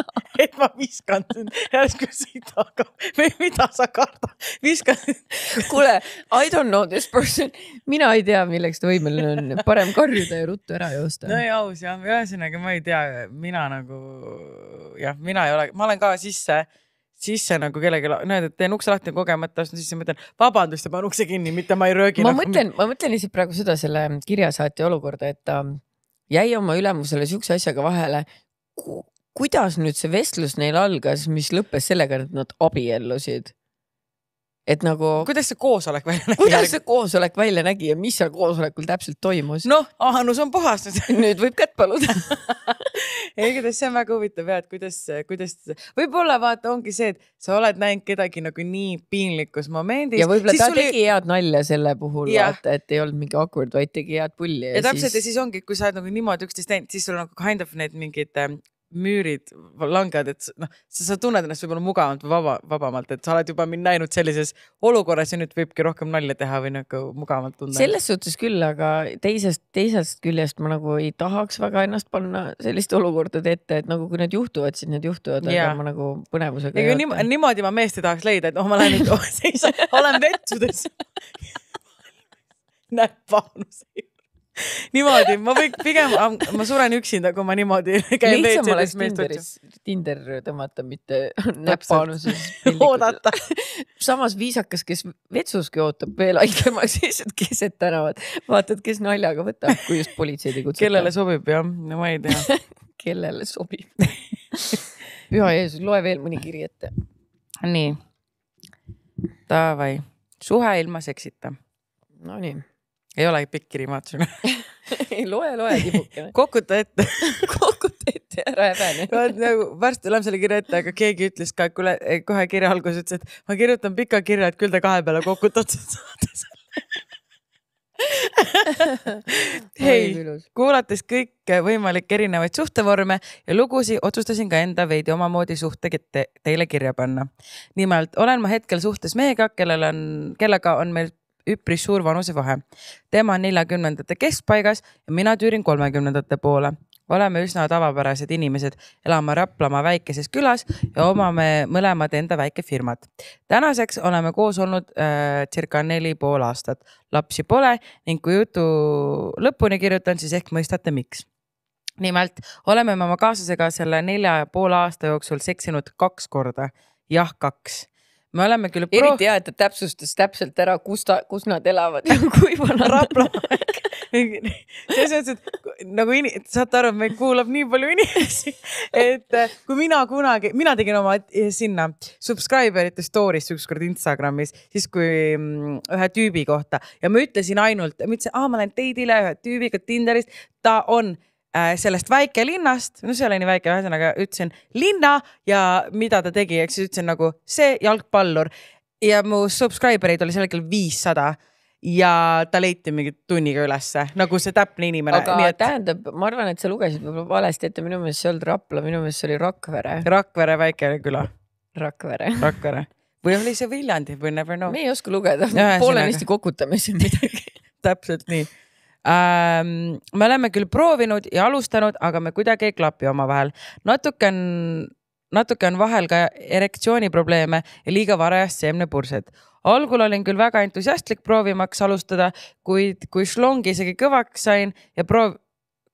et ma viskan sind järsku siit taga või mida sa kardad? viskan kuule, I don't know this person, mina ei tea, milleks ta võimeline on, parem karjuda ja ruttu ära joosta. no ja aus jah, ühesõnaga ma ei tea, mina nagu jah, mina ei ole, ma olen ka sisse sisse nagu kellelegi, näed, et teen ukse lahti kogemata, astun sisse, mõtlen vabandust ja panen ukse kinni, mitte ma ei röögi. ma nagu... mõtlen, ma mõtlen lihtsalt praegu seda selle kirjasaatja olukorda, et ta jäi oma ülemusele siukse asjaga vahele ku,. kuidas nüüd see vestlus neil algas, mis lõppes sellega, et nad abiellusid? et nagu. kuidas see koosolek välja nägi? kuidas see koosolek välja nägi ja mis seal koosolekul täpselt toimus? noh, Ahanus on puhas nüüd nüüd võib kätt paluda igatahes see on väga huvitav ja et kuidas, kuidas võib-olla vaata ongi see, et sa oled näinud kedagi nagu nii piinlikus momendis. ja võib-olla ta tuli... tegi head nalja selle puhul yeah., vaata, et ei olnud mingi awkward, vaid tegi head pulli. ja, ja täpselt siis... ja siis ongi, et kui sa oled nagu niimoodi üksteist näinud, siis sul on nagu kind of need mingid ähm, müürid langevad, et noh, sa tunned ennast võib-olla mugavamalt, vaba, vabamalt, et sa oled juba mind näinud sellises olukorras ja nüüd võibki rohkem nalja teha või nagu mugavamalt tunda. selles suhtes küll, aga teisest, teisest küljest ma nagu ei tahaks väga ennast panna selliste olukordade ette, et nagu kui need juhtuvad, siis need juhtuvad, aga ma nagu põnevusega. ega niimoodi, niimoodi ma meest ei tahaks leida, et oh, ma lähen nüüd oh, seisan, olen vetsudes. näeb paanuse juures niimoodi, ma võin pigem, ma suren üksinda, kui ma niimoodi käin. lihtsam oleks Tinderis, Tinder tõmmata, mitte näpaanuses oodata. samas viisakas, kes vetsuski ootab veel aitamaks lihtsalt keset tänavat, vaatad, kes naljaga võtab, kui just politseid ei kutsuta. kellele sobib jah, no ma ei tea kellele sobib püha Jeesus, loe veel mõni kiri ette. nii. Davai, suhe ilma seksita. Nonii ei ole pikk kiri, ma vaatasin ei loe, loe kibukene. kokuta ette kokuta ette, ära häbene no, nagu varsti tuleb selle kirja ette, aga keegi ütles ka, kuule kohe kirja alguses ütles, et ma kirjutan pika kirja, et küll te kahe peale kokutad saate selle. hei, kuulates kõike võimalikke erinevaid suhtevorme ja lugusid, otsustasin ka enda veidi omamoodi suhtegi te teile kirja panna. nimelt olen ma hetkel suhtes mehega, kellel on, kellega on meil üpris suur vanusevahe. tema on neljakümnendate keskpaigas ja mina tüürin kolmekümnendate poole. oleme üsna tavapärased inimesed, elame Raplamaa väikeses külas ja omame mõlemad enda väikefirmat. tänaseks oleme koos olnud äh, circa neli pool aastat, lapsi pole ning kui jutu lõpuni kirjutan, siis ehk mõistate, miks nimelt oleme me oma kaaslasega selle nelja ja poole aasta jooksul seksinud kaks korda, jah, kaks me oleme küll proov.... eriti hea, et ta täpsustas täpselt ära, kus ta, kus nad elavad ja kui vana. Raplamaa selles mõttes, et nagu in... saate aru, et meid kuulab nii palju inimesi, et äh, kui mina kunagi, mina tegin oma eh, sinna subscriber ite story'sse ükskord Instagramis, siis kui mm, ühe tüübi kohta ja ma ütlesin ainult, ma ütlesin, aa, ma olen date'ile ühe tüübiga Tinderist, ta on Äh, sellest väikelinnast, no see ei ole nii väike, ühesõnaga ütlesin linna ja mida ta tegi, ehk siis ütlesin nagu see jalgpallur ja mu subscriber eid oli sel hetkel viissada ja ta leiti mingi tunniga ülesse, nagu see täpne inimene. aga et... tähendab, ma arvan, et sa lugesid võib-olla valesti ette, minu meelest see ei olnud Rapla, minu meelest see oli Rakvere. Rakvere väike küla. Rakvere. Rakvere või oli see Viljandi, we never know. me ei oska lugeda, poolenisti kokutame siin midagi täpselt nii ähm,. me oleme küll proovinud ja alustanud, aga me kuidagi ei klapi omavahel. natuke on, natuke on vahel ka erektsiooniprobleeme ja liiga varajast seemnepursed. algul olin küll väga entusiastlik proovimaks alustada, kuid kui šlongi isegi kõvaks sain ja proov-,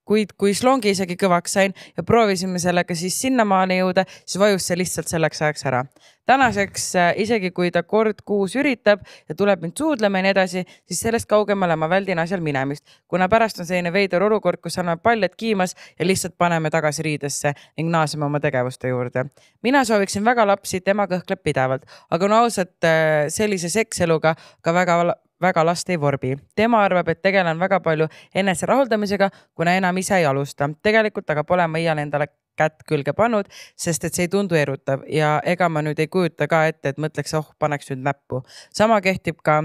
kuid kui slongi isegi kõvaks sain ja proovisime sellega siis sinnamaani jõuda, siis vajus see lihtsalt selleks ajaks ära. tänaseks äh, isegi kui ta kord kuus üritab ja tuleb mind suudlema ja nii edasi, siis sellest kaugemale ma väldin asjal minemist, kuna pärast on selline veider olukord, kus anname paljad kiimas ja lihtsalt paneme tagasi riidesse ning naaseme oma tegevuste juurde. mina sooviksin väga lapsi, tema kõhkleb pidevalt, aga no ausalt äh, sellise sekseluga ka väga väga last ei vorbi. tema arvab, et tegelen väga palju enese rahuldamisega, kuna enam ise ei alusta. tegelikult aga pole ma iial endale kätt külge pannud, sest et see ei tundu erutav ja ega ma nüüd ei kujuta ka ette, et mõtleks, oh, paneks nüüd näppu. sama kehtib ka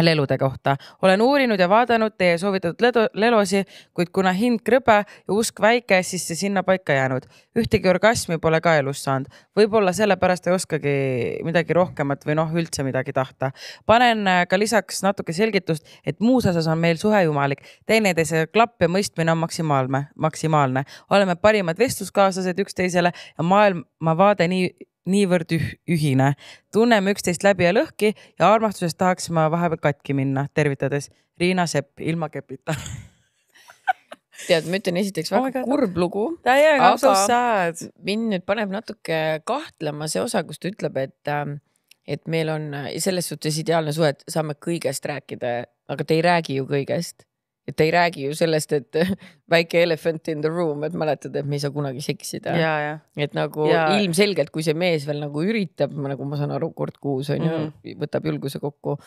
lelude kohta. olen uurinud ja vaadanud teie soovitatud ledo, lelosi, kuid kuna hind krõbe ja usk väike, siis see sinnapaika jäänud. ühtegi orgasmi pole ka elus saanud. võib-olla sellepärast ei oskagi midagi rohkemat või noh, üldse midagi tahta. panen äh, ka lisaks natuke selgitust, et muus osas on meil suhe jumalik. teineteise klapp ja mõistmine on maksimaalne, maksimaalne. oleme parimad vestluskaaslased üksteisele ja maailmavaade nii niivõrd üh ühine, tunneme üksteist läbi ja lõhki ja armastusest tahaks ma vahepeal katki minna, tervitades Riina Sepp ilma kepita tead, ma ütlen esiteks väga oh kurb lugu. aga so mind nüüd paneb natuke kahtlema see osa, kus ta ütleb, et, ähm, et meil on selles suhtes ideaalne suhe, et saame kõigest rääkida, aga te ei räägi ju kõigest et ei räägi ju sellest, et väike elephant in the room, et mäletad, et me ei saa kunagi seksida. et nagu ja. ilmselgelt, kui see mees veel nagu üritab, nagu ma saan aru, kord kuus on ju mm, -hmm. võtab julguse kokku,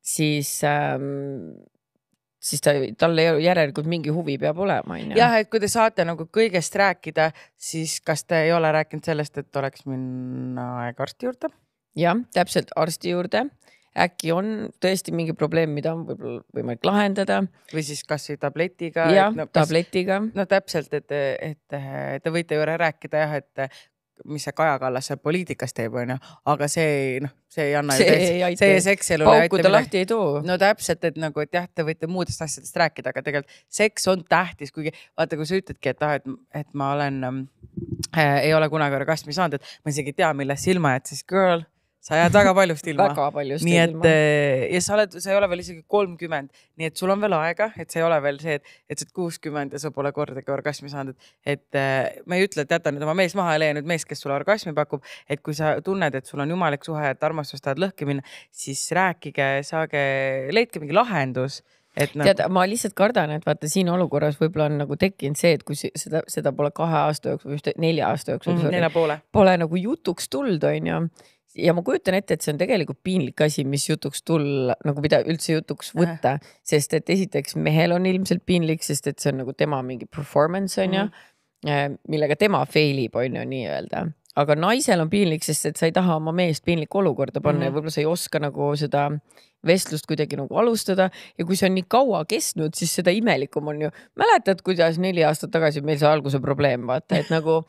siis ähm, siis ta, tal järelikult mingi huvi peab olema, onju. jah, et kui te saate nagu kõigest rääkida, siis kas te ei ole rääkinud sellest, et oleks minna aeg arsti juurde? jah, täpselt arsti juurde äh, äkki on tõesti mingi probleem, mida on võib-olla võimalik lahendada. või siis kasvõi tabletiga. jah no,, tabletiga. no täpselt, et, et te võite ju rääkida jah, et mis see Kaja Kallas seal poliitikas teeb, onju, aga see ei noh, see ei anna. see ei aita. see sekselule ei aita. pauku ta lahti ei too. no täpselt, et nagu, et jah, te võite muudest asjadest rääkida, aga tegelikult seks on tähtis, kuigi vaata, kui sa ütledki, et ah, et, et ma olen ähm, äh,, ei ole kunagi orgasmi saanud, et ma isegi ei tea, millest silma jäid, siis girl sa jääd väga paljust ilma. väga paljust nii ilma. et eh, ja sa oled, sa ei ole veel isegi kolmkümmend, nii et sul on veel aega, et see ei ole veel see, et, et sa oled kuuskümmend ja sa pole kordagi orgasmi saanud, et, et eh, ma ei ütle, et jäta nüüd oma mees maha ja leia nüüd mees, kes sulle orgasmi pakub. et kui sa tunned, et sul on jumalik suhe, et armastust tahad lõhki minna, siis rääkige, saage, leidke mingi lahendus et nagu... tead, ma lihtsalt kardan, et vaata siin olukorras võib-olla on nagu tekkinud see, et kui seda, seda pole kahe aasta jooksul, just nelja aasta jooksul mm,. nelja poole. Pole nagu jutuks tulnud, onju ja ma kujutan ette, et see on tegelikult piinlik asi, mis jutuks tulla, nagu mida üldse jutuks võtta äh., sest et esiteks mehel on ilmselt piinlik, sest et see on nagu tema mingi performance on mm. ju, mhm. äh, millega tema fail ib, on ju nii-öelda aga naisel on piinlik, sest et sa ei taha oma meest piinlikku olukorda panna mm -hmm. ja võib-olla sa ei oska nagu seda vestlust kuidagi nagu alustada ja kui see on nii kaua kestnud, siis seda imelikum on ju. mäletad, kuidas neli aastat tagasi meil see alguse probleem vaata, et nagu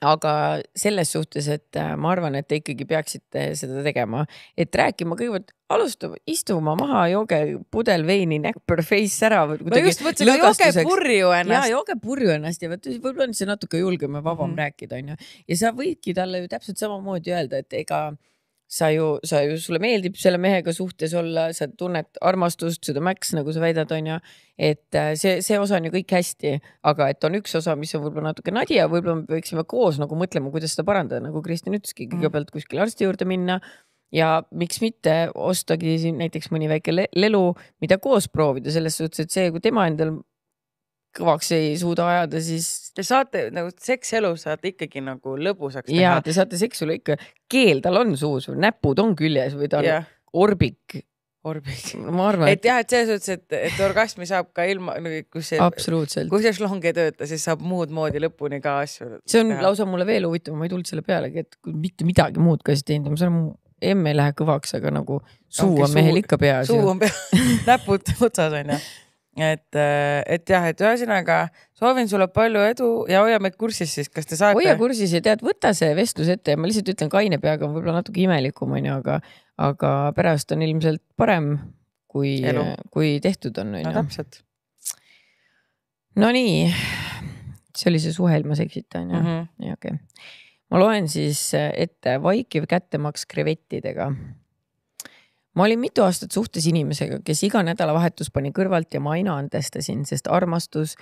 aga selles suhtes, et äh, ma arvan, et te ikkagi peaksite seda tegema, et rääkima kõigepealt, alustame, istuma maha, jooge pudel veini näpper face ära. ma just mõtlesin, et jooge purju ennast. ja jooge purju ennast ja vot võib-olla on see natuke julgem ja vabam mm -hmm. rääkida, onju. ja sa võidki talle ju täpselt samamoodi öelda, et ega sa ju, sa ju, sulle meeldib selle mehega suhtes olla, sa tunned armastust, seda mäks, nagu sa väidad, onju. et äh, see, see osa on ju kõik hästi, aga et on üks osa, mis on võib-olla natuke nadi ja võib-olla me võiksime koos nagu mõtlema, kuidas seda parandada, nagu Kristjan ütleski, mm. kõigepealt kuskile arsti juurde minna ja miks mitte ostagi siin näiteks mõni väike le lelu, mida koos proovida selles suhtes, et see, kui tema endal kõvaks ei suuda ajada, siis. Te saate nagu sekselu saate ikkagi nagu lõbusaks teha. ja te saate seksule ikka, keel tal on suus või näpud on küljes või tal ja. orbik. orbik no,. Et... et jah, et selles suhtes, et, et orgasmi saab ka ilma nagu,, kui see. absoluutselt. kui see šlong ei tööta, siis saab muud moodi lõpuni ka asju. see on teha. lausa mulle veel huvitavam, ma ei tulnud selle pealegi, et mitte midagi muud ka ei teinud, ma saan emm ei lähe kõvaks, aga nagu suu on mehel ikka peas. suu on peas näpud otsas onju et, äh, et jah, et ühesõnaga soovin sulle palju edu ja hoia meid kursis siis, kas te saate. hoia kursis ja tead, võta see vestlus ette ja ma lihtsalt ütlen, kaine peaga on võib-olla natuke imelikum, onju, aga, aga pärast on ilmselt parem, kui, kui tehtud on, onju. no täpselt. Nonii, see oli see suhe ilma seksita, onju, mhm. okei. ma loen siis ette vaikiv kättemaks krevettidega ma olin mitu aastat suhtes inimesega, kes iga nädalavahetus pani kõrvalt ja ma aina andestasin, sest armastus,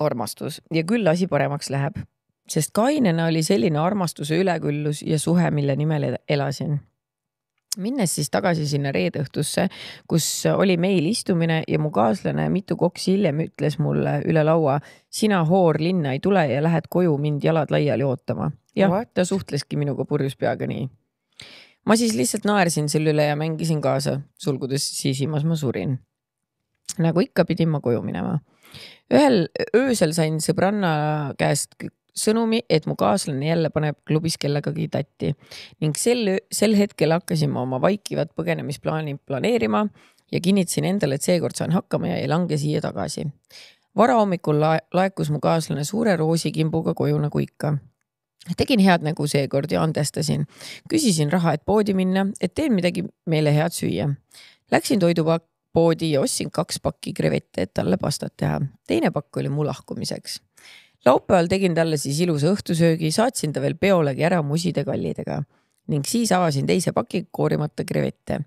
armastus ja küll asi paremaks läheb. sest kainena oli selline armastuse üleküllus ja suhe, mille nimel elasin minnes siis tagasi sinna reede õhtusse, kus oli meil istumine ja mu kaaslane mitu koksi hiljem ütles mulle üle laua, sina hoor linna ei tule ja lähed koju mind jalad laiali ootama. jah, ta suhtleski minuga purjus peaga nii ma siis lihtsalt naersin selle üle ja mängisin kaasa, sulgudes sisimas ma surin. nagu ikka, pidin ma koju minema. ühel öösel sain sõbranna käest sõnumi, et mu kaaslane jälle paneb klubis kellegagi tatti ning sel, sel hetkel hakkasin ma oma vaikivat põgenemisplaani planeerima ja kinnitasin endale, et seekord saan hakkama ja ei lange siia tagasi varahommikul laekus mu kaaslane suure roosikimbuga koju nagu ikka tegin head nägu seekord ja andestasin. küsisin raha, et poodi minna, et teen midagi meile head süüa. Läksin toidupoodi ja ostsin kaks pakki krevette, et talle pastat teha. teine pakk oli mu lahkumiseks. laupäeval tegin talle siis ilusa õhtusöögi, saatsin ta veel peolegi ära muside kallidega ning siis avasin teise paki koorimata krevette.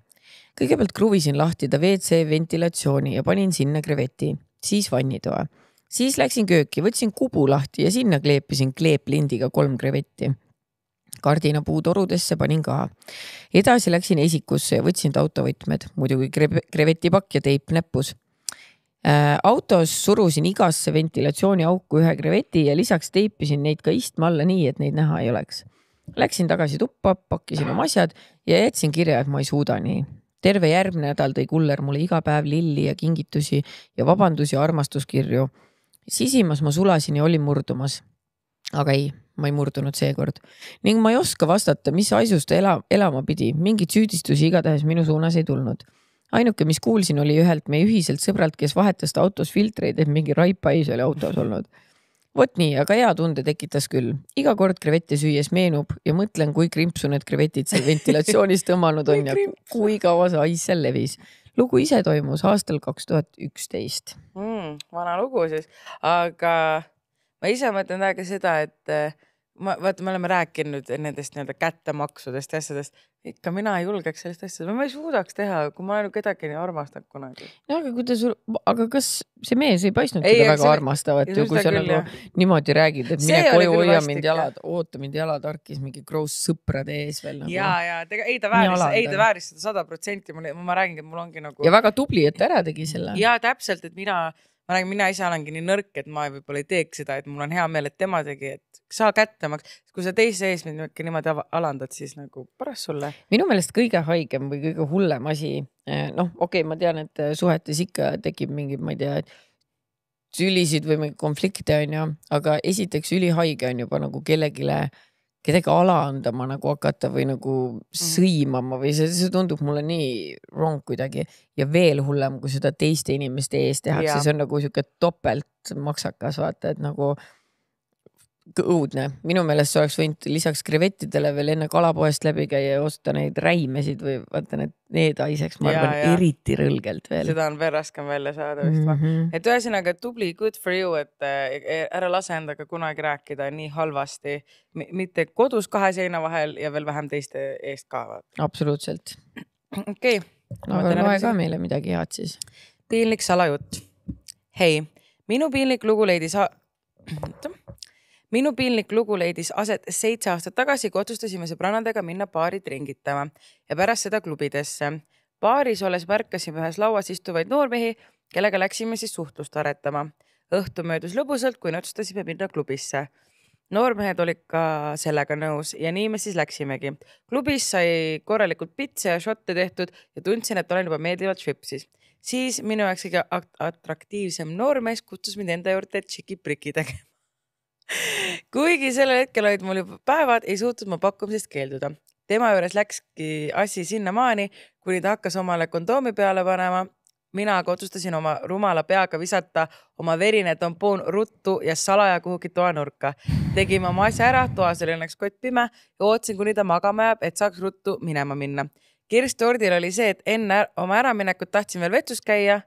kõigepealt kruvisin lahti ta WC ventilatsiooni ja panin sinna kreveti, siis vannitoa siis läksin kööki, võtsin kubu lahti ja sinna kleepisin kleeplindiga kolm krevetti. kardinapuu torudesse panin ka. edasi läksin esikusse ja võtsin autovõtmed, muidugi krevetipakk ja teip näpus äh, autos surusin igasse ventilatsiooniauku ühe kreveti ja lisaks teipisin neid ka istme alla nii, et neid näha ei oleks. Läksin tagasi tuppa, pakkisin oma asjad ja jätsin kirja, et ma ei suuda nii. terve järgmine nädal tõi kuller mulle iga päev lilli ja kingitusi ja vabandusi ja armastuskirju sisimas ma sulasin ja olin murdumas. aga ei, ma ei murdunud seekord ning ma ei oska vastata, mis asjus ta ela, elama pidi, mingeid süüdistusi igatahes minu suunas ei tulnud ainuke, mis kuulsin, oli ühelt meie ühiselt sõbralt, kes vahetas autos filtreid, et mingi raipais oli autos olnud. vot nii, aga hea tunde tekitas küll. iga kord krevette süües meenub ja mõtlen, kui krimpsu need krevetid seal ventilatsioonis tõmmanud on ja kui kaua see hais seal levis lugu ise toimus aastal kaks tuhat üksteist. Mm, vana lugu siis, aga ma ise mõtlen väga seda, et ma, vaata, me oleme rääkinud nendest nii-öelda kättemaksudest ja asjadest, ikka mina ei julgeks sellist asja, ma ei suudaks teha, kui ma nagu kedagi ei armasta kunagi. no aga kui ta sul, aga kas see mees ei paistnud ei, seda väga see... armastavat ju, kui sa nagu jah. niimoodi räägid, et see mine koju, hoia mind jalad, oota mind jalad arkis mingi gross sõprade ees veel nagu. ja, ja tega, ei ta vääris, ei ta vääris seda sada protsenti, ma, ma räägingi, et mul ongi nagu. ja väga tubli, et ta ära tegi selle. ja täpselt, et mina ma räägin, mina ise olengi nii nõrk, et ma võib-olla ei teeks seda, et mul on hea meel, et tema tegi, et saa kätte maks-, kui sa teise ees mind niimoodi alandad, siis nagu paras sulle. minu meelest kõige haigem või kõige hullem asi, eh, noh, okei okay,, ma tean, et eh, suhetes ikka tekib mingi, ma ei tea, tülisid või mingeid konflikte onju, aga esiteks ülihaige on juba nagu kellelegi kedagi alandama nagu hakata või nagu mhm. sõimama või see, see tundub mulle nii wrong kuidagi. ja veel hullem, kui seda teiste inimeste ees tehakse, see on nagu sihuke topeltmaksakas, vaata, et nagu õudne, minu meelest oleks võinud lisaks krevettidele veel enne kalapoest läbi käia ja osta neid räimesid või vaata need, need haiseks, ma ja, arvan, eriti rõlgelt veel. seda on veel raskem välja saada vist mm. -hmm. et ühesõnaga tubli, good for you, et e, e, ära lase endaga kunagi rääkida nii halvasti, mitte kodus kahe seina vahel ja veel vähem teiste eest ka. absoluutselt. okei okay. No,. aga loe ka meile midagi head siis. piinlik salajutt. hei, minu piinlik lugu leidis, oota minu piinlik lugu leidis aset seitse aastat tagasi, kui otsustasime sõbrannadega minna baari tringitama ja pärast seda klubidesse. baaris olles märkasime ühes lauas istuvaid noormehi, kellega läksime siis suhtlust aretama. õhtu möödus lõbusalt, kuni otsustasime minna klubisse noormehed olid ka sellega nõus ja nii me siis läksimegi. klubis sai korralikult pitsa ja šotte tehtud ja tundsin, et olen juba meeldivalt švipsis. siis minu jaoks kõige atraktiivsem noormees kutsus mind enda juurde tšiki-priki tegema kuigi sellel hetkel olid mul juba päevad, ei suutnud ma pakkumisest keelduda. tema juures läkski asi sinnamaani, kuni ta hakkas omale kondoomi peale panema. mina aga otsustasin oma rumala peaga visata oma verine tampoon ruttu ja salaja kuhugi toanurka. tegime oma asja ära, toas oli õnneks kott pime ja ootasin, kuni ta magama jääb, et saaks ruttu minema minna. kirstordil oli see, et enne oma äraminekut tahtsin veel vetsus käia.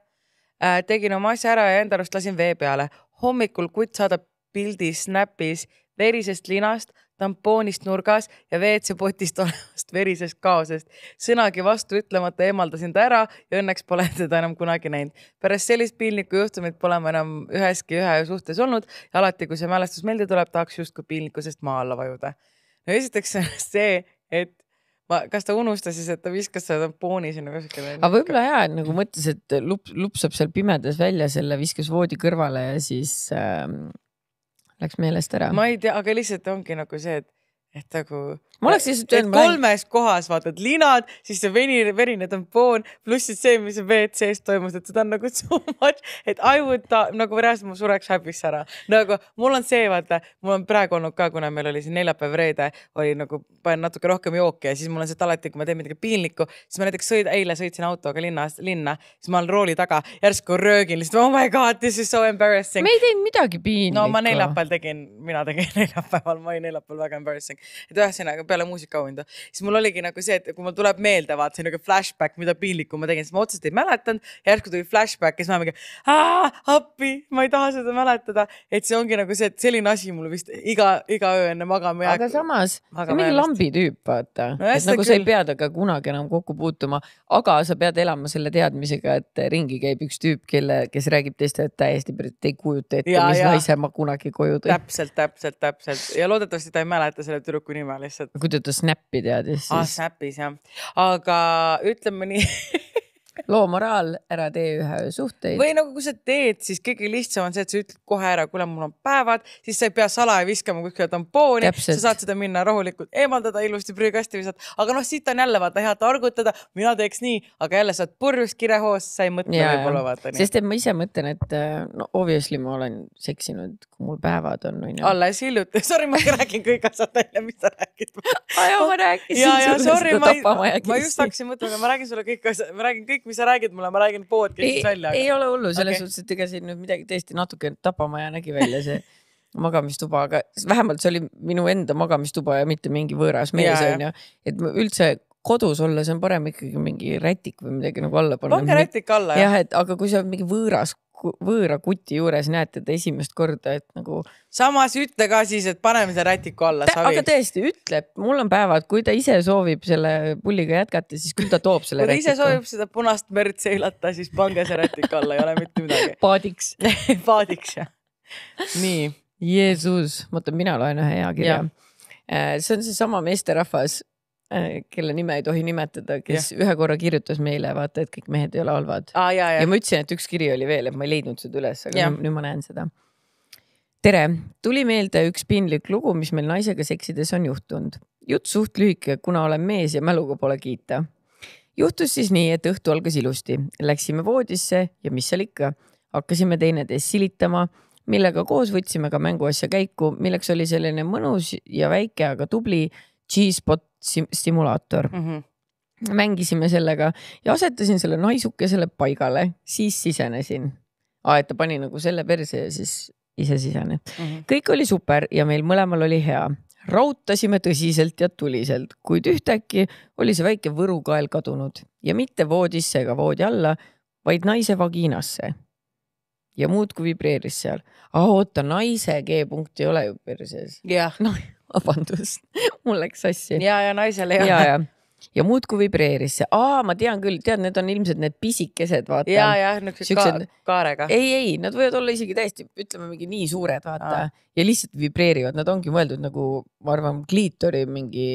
Äh, tegin oma asja ära ja enda arust lasin vee peale. hommikul kutt saadab pildis snapis verisest linast, tampoonist nurgas ja WC-potist olevast verisest kaosest. sõnagi vastuütlemata eemaldasin ta ära ja õnneks pole teda enam kunagi näinud. pärast sellist piinlikku juhtumit pole ma enam üheski ühe suhtes olnud ja alati, kui see mälestus meelde tuleb, tahaks justkui piinlikkusest maa alla vajuda. no esiteks see, et ma, kas ta unustas siis, et ta viskas selle tampooni sinna kuskile? aga võib-olla jaa, et nagu mõtles, et lup-, lupsab seal pimedas välja selle, viskas voodi kõrvale ja siis ähm, läks meelest ära? ma ei tea, aga lihtsalt ongi nagu see, et et nagu. ma oleks lihtsalt öelnud. kolmes olen... kohas vaatad linad, siis see veni, verine tampoon, pluss siis see, mis WC-s toimus, et seda on nagu so much, et I would ta, nagu reaalselt ma sureks häbisse ära. nagu mul on see, vaata, mul on praegu olnud ka, kuna meil oli siin neljapäev, reede oli nagu, panen natuke rohkem jooki ja siis mul on see, et alati, kui ma teen midagi piinlikku, siis ma näiteks sõid, eile sõitsin autoga linnas, linna, siis ma olen rooli taga, järsku röögin lihtsalt, oh my god, this is so embarrassing. me ei teinud midagi piinlikku. no ma neljapäeval tegin, mina tegin neljapäeval, ma olin neljapäeval väga embarrassing et ühesõnaga peale muusikaauhinda, siis mul oligi nagu see, et kui mul tuleb meelde, vaata see niuke nagu flashback, mida piinlikum ma tegin, siis ma otseselt ei mäletanud. järsku tuli flashback ja siis ma mingi appi, ma ei taha seda mäletada, et see ongi nagu see, et selline asi mul vist iga, iga öö enne magama jääb. aga samas, sa oled mingi lambi tüüp, vaata no,. et nagu küll. sa ei pea temaga kunagi enam kokku puutuma, aga sa pead elama selle teadmisega, et ringi käib üks tüüp, kelle, kes räägib teistele täiesti, ei kujuta ette, mis ja. naise ma kunagi koju tõin. täpselt, täpselt, täpselt ja loodetavasti ta ei mäleta selle tüdruku tüdruku nime lihtsalt. kui ta ütles Snappi tead ja ah, siis. aa, Snappis jah, aga ütleme nii loo moraal, ära tee ühe öö suhteid. või nagu, kui sa teed, siis kõige lihtsam on see, et sa ütled kohe ära, kuule, mul on päevad, siis sa ei pea salaja viskama kuskile tampooni, sa saad seda minna rahulikult eemaldada, ilusti prügikasti visata. aga noh, siit on jälle vaata hea targutada, mina teeks nii, aga jälle saad purjus kirehoos, sa ei mõtle võib-olla vaata nii. sest et ma ise mõtlen, et äh, no obviously ma olen seksinud, kui mul päevad on, onju. alles hiljuti, sorry, ma räägin kõik asjad välja, mis sa räägid. aa jaa, ma rääkisin ja, ja, sulle sorry, seda tapamaja kinni. ma just hakkasin mõtlema, ma räägin sulle kõik asjad, ma räägin kõik kõik, mis sa räägid mulle, ma räägin podcast'is välja aga.... ei ole hullu, selles okay. suhtes, et ega siin nüüd midagi tõesti natuke tapama ja nägi välja see magamistuba, aga vähemalt see oli minu enda magamistuba ja mitte mingi võõras mees onju, et üldse kodus olla, see on parem ikkagi mingi rätik või midagi nagu alla panna. pange rätik alla jah. jah, et aga kui sa mingi võõras võõra kuti juures näete ta esimest korda, et nagu. samas ütle ka siis, et paneme selle rätiku alla. aga tõesti ütleb, mul on päevad, kui ta ise soovib selle pulliga jätkata, siis küll ta toob selle. kui ta ise soovib seda punast merd seilata, siis pange see rätik alla, ei ole mitte midagi. paadiks paadiks jah. nii. Jeesus, oota, mina loen ühe hea kirja. Äh, see on seesama meesterahvas Äh, kelle nime ei tohi nimetada, kes yeah. ühe korra kirjutas meile, vaata, et kõik mehed ei ole halvad ah,. Ja, ja. ja ma ütlesin, et üks kiri oli veel, et ma ei leidnud seda üles, aga yeah. nüüd, nüüd ma näen seda. tere, tuli meelde üks piinlik lugu, mis meil naisega seksides on juhtunud. jutt suht lühike, kuna olen mees ja mäluga pole kiita. juhtus siis nii, et õhtu algas ilusti, läksime voodisse ja mis seal ikka, hakkasime teineteist silitama millega koos võtsime ka mänguasja käiku, milleks oli selline mõnus ja väike, aga tubli G-spot sim-, simulaator mm. -hmm mängisime sellega ja asetasin selle naisukesele paigale, siis sisenesin. aa, et ta pani nagu selle perse ja siis ise sisenen mm. -hmm. kõik oli super ja meil mõlemal oli hea. rautasime tõsiselt ja tuliselt, kuid ühtäkki oli see väike Võru kael kadunud ja mitte voodisse ega voodi alla, vaid naise vagiinasse ja muudkui vibreeris seal. aa, oota, naise G-punkt ei ole ju perses. jah yeah. Noh, no vabandust, mul läks sassi. ja, ja naisel ei ole. ja, ja, ja muudkui vibreeris see, aa, ma tean küll, tead, need on ilmselt need pisikesed, vaata. ja, ja niisugused Süksed... ka kaarega. ei, ei, nad võivad olla isegi täiesti, ütleme mingi nii suured, vaata, ja lihtsalt vibreerivad, nad ongi mõeldud nagu, ma arvan, kliitori mingi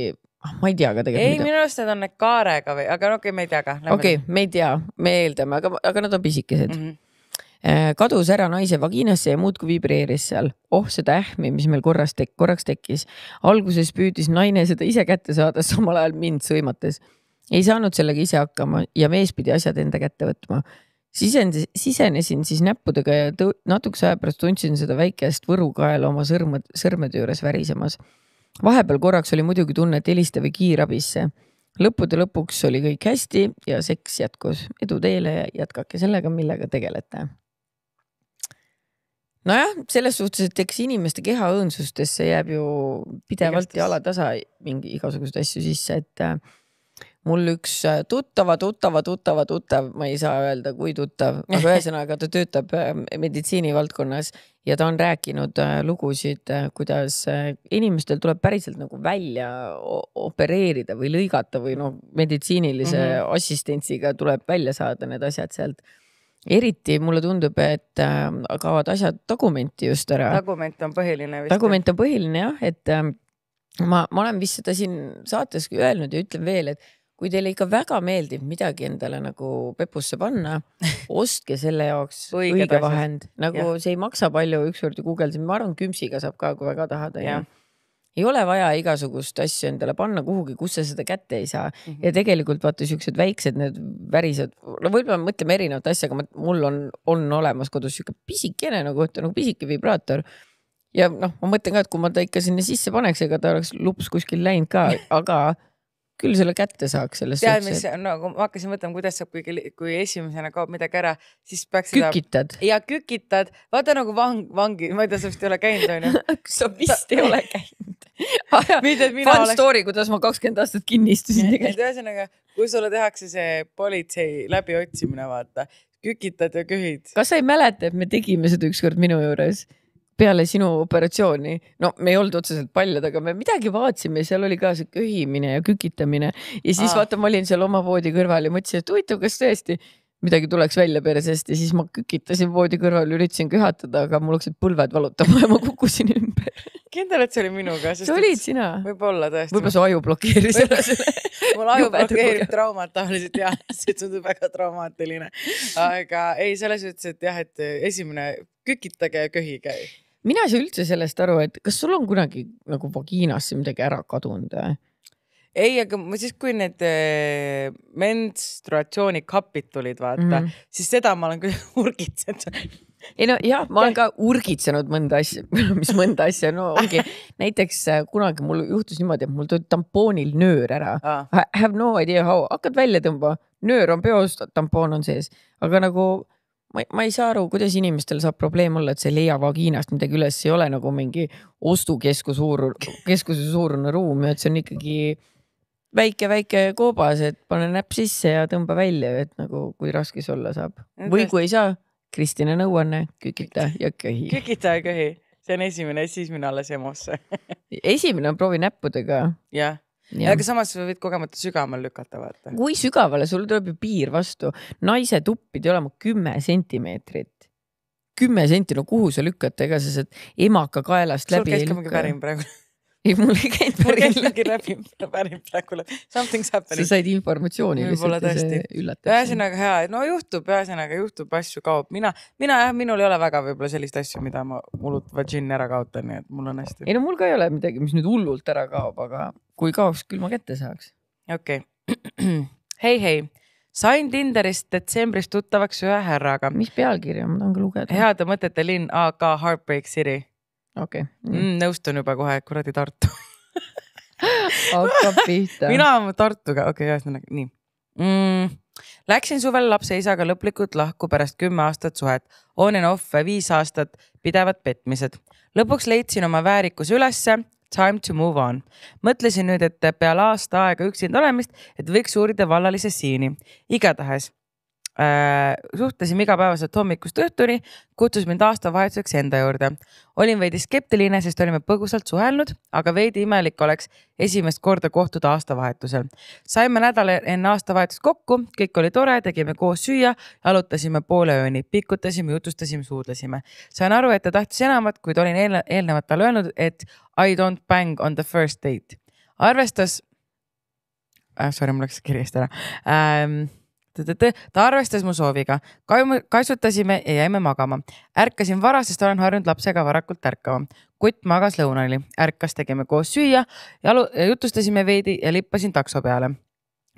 ah,, ma ei tea ka tegelikult. ei, minu arust nad on need kaarega või, aga okei okay,, me ei tea ka. okei okay,, me ei tea, me eeldame, aga, aga nad on pisikesed mm. -hmm Äh, kadus ära naise vaginasse ja muudkui vibreeris seal. oh seda ähmi, mis meil korras tek-, korraks tekkis. alguses püüdis naine seda ise kätte saada, samal ajal mind sõimates. ei saanud sellega ise hakkama ja mees pidi asjad enda kätte võtma. sisenes, sisenesin siis näppudega ja tõ-, natukese aja pärast tundsin seda väikest võrukaela oma sõrmed, sõrmede juures värisemas. vahepeal korraks oli muidugi tunne, et helista või kiirabisse lõppude lõpuks oli kõik hästi ja seks jätkus. edu teile ja jätkake sellega, millega tegelete nojah, selles suhtes, et eks inimeste keha õõnsustesse jääb ju pidevalt Igastus. jalatasa mingi igasuguseid asju sisse, et äh, mul üks tuttava, äh, tuttava, tuttava, tuttav, ma ei saa öelda, kui tuttav, aga ühesõnaga ta töötab äh, meditsiinivaldkonnas ja ta on rääkinud lugusid, kuidas inimestel tuleb päriselt nagu välja opereerida või lõigata või noh, meditsiinilise mm -hmm. assistentsiga tuleb välja saada need asjad sealt eriti mulle tundub, et äh, kaovad asjad dokumenti just ära. dokument on põhiline vist. dokument on põhiline jah, et äh, ma, ma olen vist seda siin saates öelnud ja ütlen veel, et kui teile ikka väga meeldib midagi endale nagu pepusse panna, ostke selle jaoks õige vahend, nagu ja. see ei maksa palju, ükskord ju guugeldasin, ma arvan, küpsiga saab ka, kui väga tahad, onju ei ole vaja igasugust asju endale panna kuhugi, kus sa seda kätte ei saa mm. -hmm. ja mhm. tegelikult vaata siuksed väiksed, need värised, no võib-olla me mõtleme erinevat asja, aga mul on, on olemas kodus sihuke pisikene nagu, nagu pisike vibraator. ja noh, ma mõtlen ka, et kui ma ta ikka sinna sisse paneks, ega ta oleks lups kuskil läinud ka, aga küll selle kätte saaks selles tead, mis et... no kui ma hakkasin mõtlema, kuidas saab, kui, kui esimesena kaob midagi ära, siis peaks kükitad seda... ja kükitad, vaata nagu vang, vangi, ma ei tea, sa vist ei ole käinud onju sa vist ei ole käinud mitte, et mina Fun oleks... story, kuidas ma kakskümmend aastat kinni istusin tegelikult. ühesõnaga, kui sulle tehakse see politsei läbiotsimine, vaata, kükitad ja köhid. kas sa ei mäleta, et me tegime seda ükskord minu juures? peale sinu operatsiooni, no me ei olnud otseselt paljad, aga me midagi vaatasime, seal oli ka see köhimine ja kükitamine ja siis Aa. vaata, ma olin seal oma voodi kõrval ja mõtlesin, et huvitav, kas tõesti midagi tuleks välja persest ja siis ma kükitasin voodi kõrval, üritasin köhatada, aga mul hakkasid põlved valutama ja ma kukkusin ümber. kindel, et see oli minuga? see olid sina. võib-olla tõesti. võib-olla su aju blokeeris ära selle mul aju blokeerib traumat tavaliselt ja see tundub väga traumaatiline. aga ei, selles mõttes, et jah, et esimene kükitaja ja köhikäi mina ei saa üldse sellest aru, et kas sul on kunagi nagu vagiinasse midagi ära kadunud või? ei, aga ma siis, kui need äh, menstruatsioonikapid tulid, vaata mm, -hmm. siis seda ma olen küll urgitsenud ei no jah, ma olen ka urgitsenud mõnda asja, mis mõnda asja, no ongi näiteks äh, kunagi mul juhtus niimoodi, et mul tuli tampoonil nöör ära ah.. I have no idea how, hakkad välja tõmbama, nöör on peos, tampoon on sees, aga nagu ma, ma ei saa aru, kuidas inimestel saab probleem olla, et sa ei leia vagiinast midagi üles, ei ole nagu mingi ostukesku suur, keskuse suurune ruum, et see on ikkagi väike-väike koobas, et pane näpp sisse ja tõmba välja, et nagu kui raske see olla saab. või kui ei saa, Kristine nõuanne, kükita ja köhi. kükita ja köhi, see on esimene, siis mine alles EMO-sse esimene on proovi näppudega. jah aga samas sa võid kogemata sügavamale lükata, vaata. kui sügavale, sul tuleb ju piir vastu. naise tupp pidi olema kümme sentimeetrit. kümme senti, no kuhu sa lükkad, ega sa sealt emakakaelast läbi ei lükka. sul käis ka mingi värin praegu ei, mul ei käinud päris läbi. läbi päris praegu läbi, something's happening. sa said informatsiooni lihtsalt ja see üllatas. ühesõnaga hea, no juhtub, ühesõnaga juhtub, asju kaob, mina, mina jah, minul ei ole väga võib-olla selliseid asju, mida ma hullult vagin ära kaotan, nii et mul on hästi. ei no mul ka ei ole midagi, mis nüüd hullult ära kaob, aga kui kaoks, küll ma kätte saaks. okei okay., hei, hei sain Tinderist detsembris tuttavaks ühe härraga. mis pealkirja, ma tahan ka lugeda. heade mõtete linn, AK Heartbreak City okei okay. mm,. nõustun juba kohe, kuradi Tartu hakkab pihta. mina Tartuga, okei okay,, ühesõnaga nii mm,. Läksin suvel lapse isaga lõplikult lahku pärast kümme aastat suhet, on and off viis aastat, pidevad petmised. lõpuks leidsin oma väärikuse ülesse, time to move on. mõtlesin nüüd, et peale aasta aega üksinda olemist, et võiks uurida vallalise siini. igatahes Äh, suhtlesime igapäevaselt hommikust õhtuni, kutsus mind aastavahetuseks enda juurde. olin veidi skeptiline, sest olime põgusalt suhelnud, aga veidi imelik oleks esimest korda kohtuda aastavahetusel. saime nädal enne aastavahetust kokku, kõik oli tore, tegime koos süüa, jalutasime poole ööni, pikutasime, jutustasime, suudlesime. sain aru, et ta tahtis enamat, kuid olin eelne, eelnevalt talle öelnud, et I don't bang on the first date. arvestas äh,, sorry, mul läks kirjast ära ähm, ta arvestas mu sooviga, kaisutasime ja jäime magama. ärkasin vara, sest olen harjunud lapsega varakult ärkama. kutt magas lõunani, ärkas, tegime koos süüa, jalu, jutustasime veidi ja lippasin takso peale,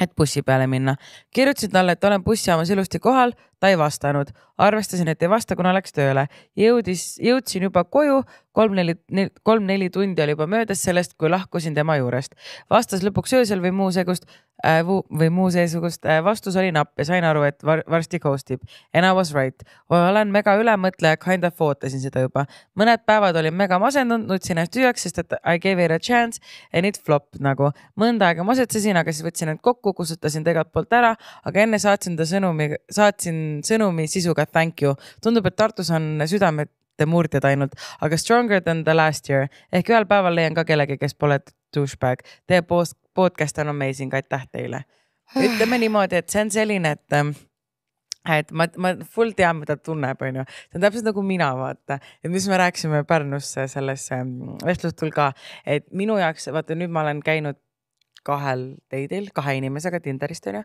et bussi peale minna. kirjutasin talle, et olen bussijaamas ilusti kohal, ta ei vastanud. arvestasin, et ei vasta, kuna läks tööle. jõudis, jõudsin juba koju, kolm-neli, kolm-neli tundi oli juba möödas sellest, kui lahkusin tema juurest. vastas lõpuks öösel või muusegust Äh, või muu seesugust. Äh, vastus oli napp ja sain aru, et var varsti ghost ib. And I was right. olen mega ülemõtleja, kind of ootasin seda juba. mõned päevad olin mega masendunud, nutsin ennast tühjaks, sest et I gave it a chance and it flop nagu. mõnda aega masetsesin, aga siis võtsin end kokku, kustutasin tegelikult poolt ära, aga enne saatsin ta sõnumi, saatsin sõnumi sisuga thank you. tundub, et Tartus on südamed olete murdjad ainult, aga stronger than the last year ehk ühel päeval leian ka kellegi, kes pole douchebag. Teie post, podcast on amazing, aitäh teile. ütleme niimoodi, et see on selline, et ähm, et ma, ma full tean, mida ta tunneb, onju. see on täpselt nagu mina, vaata. et mis me rääkisime Pärnus selles ähm, vestlustul ka, et minu jaoks, vaata nüüd ma olen käinud kahel date'il, kahe inimesega Tinderist, onju.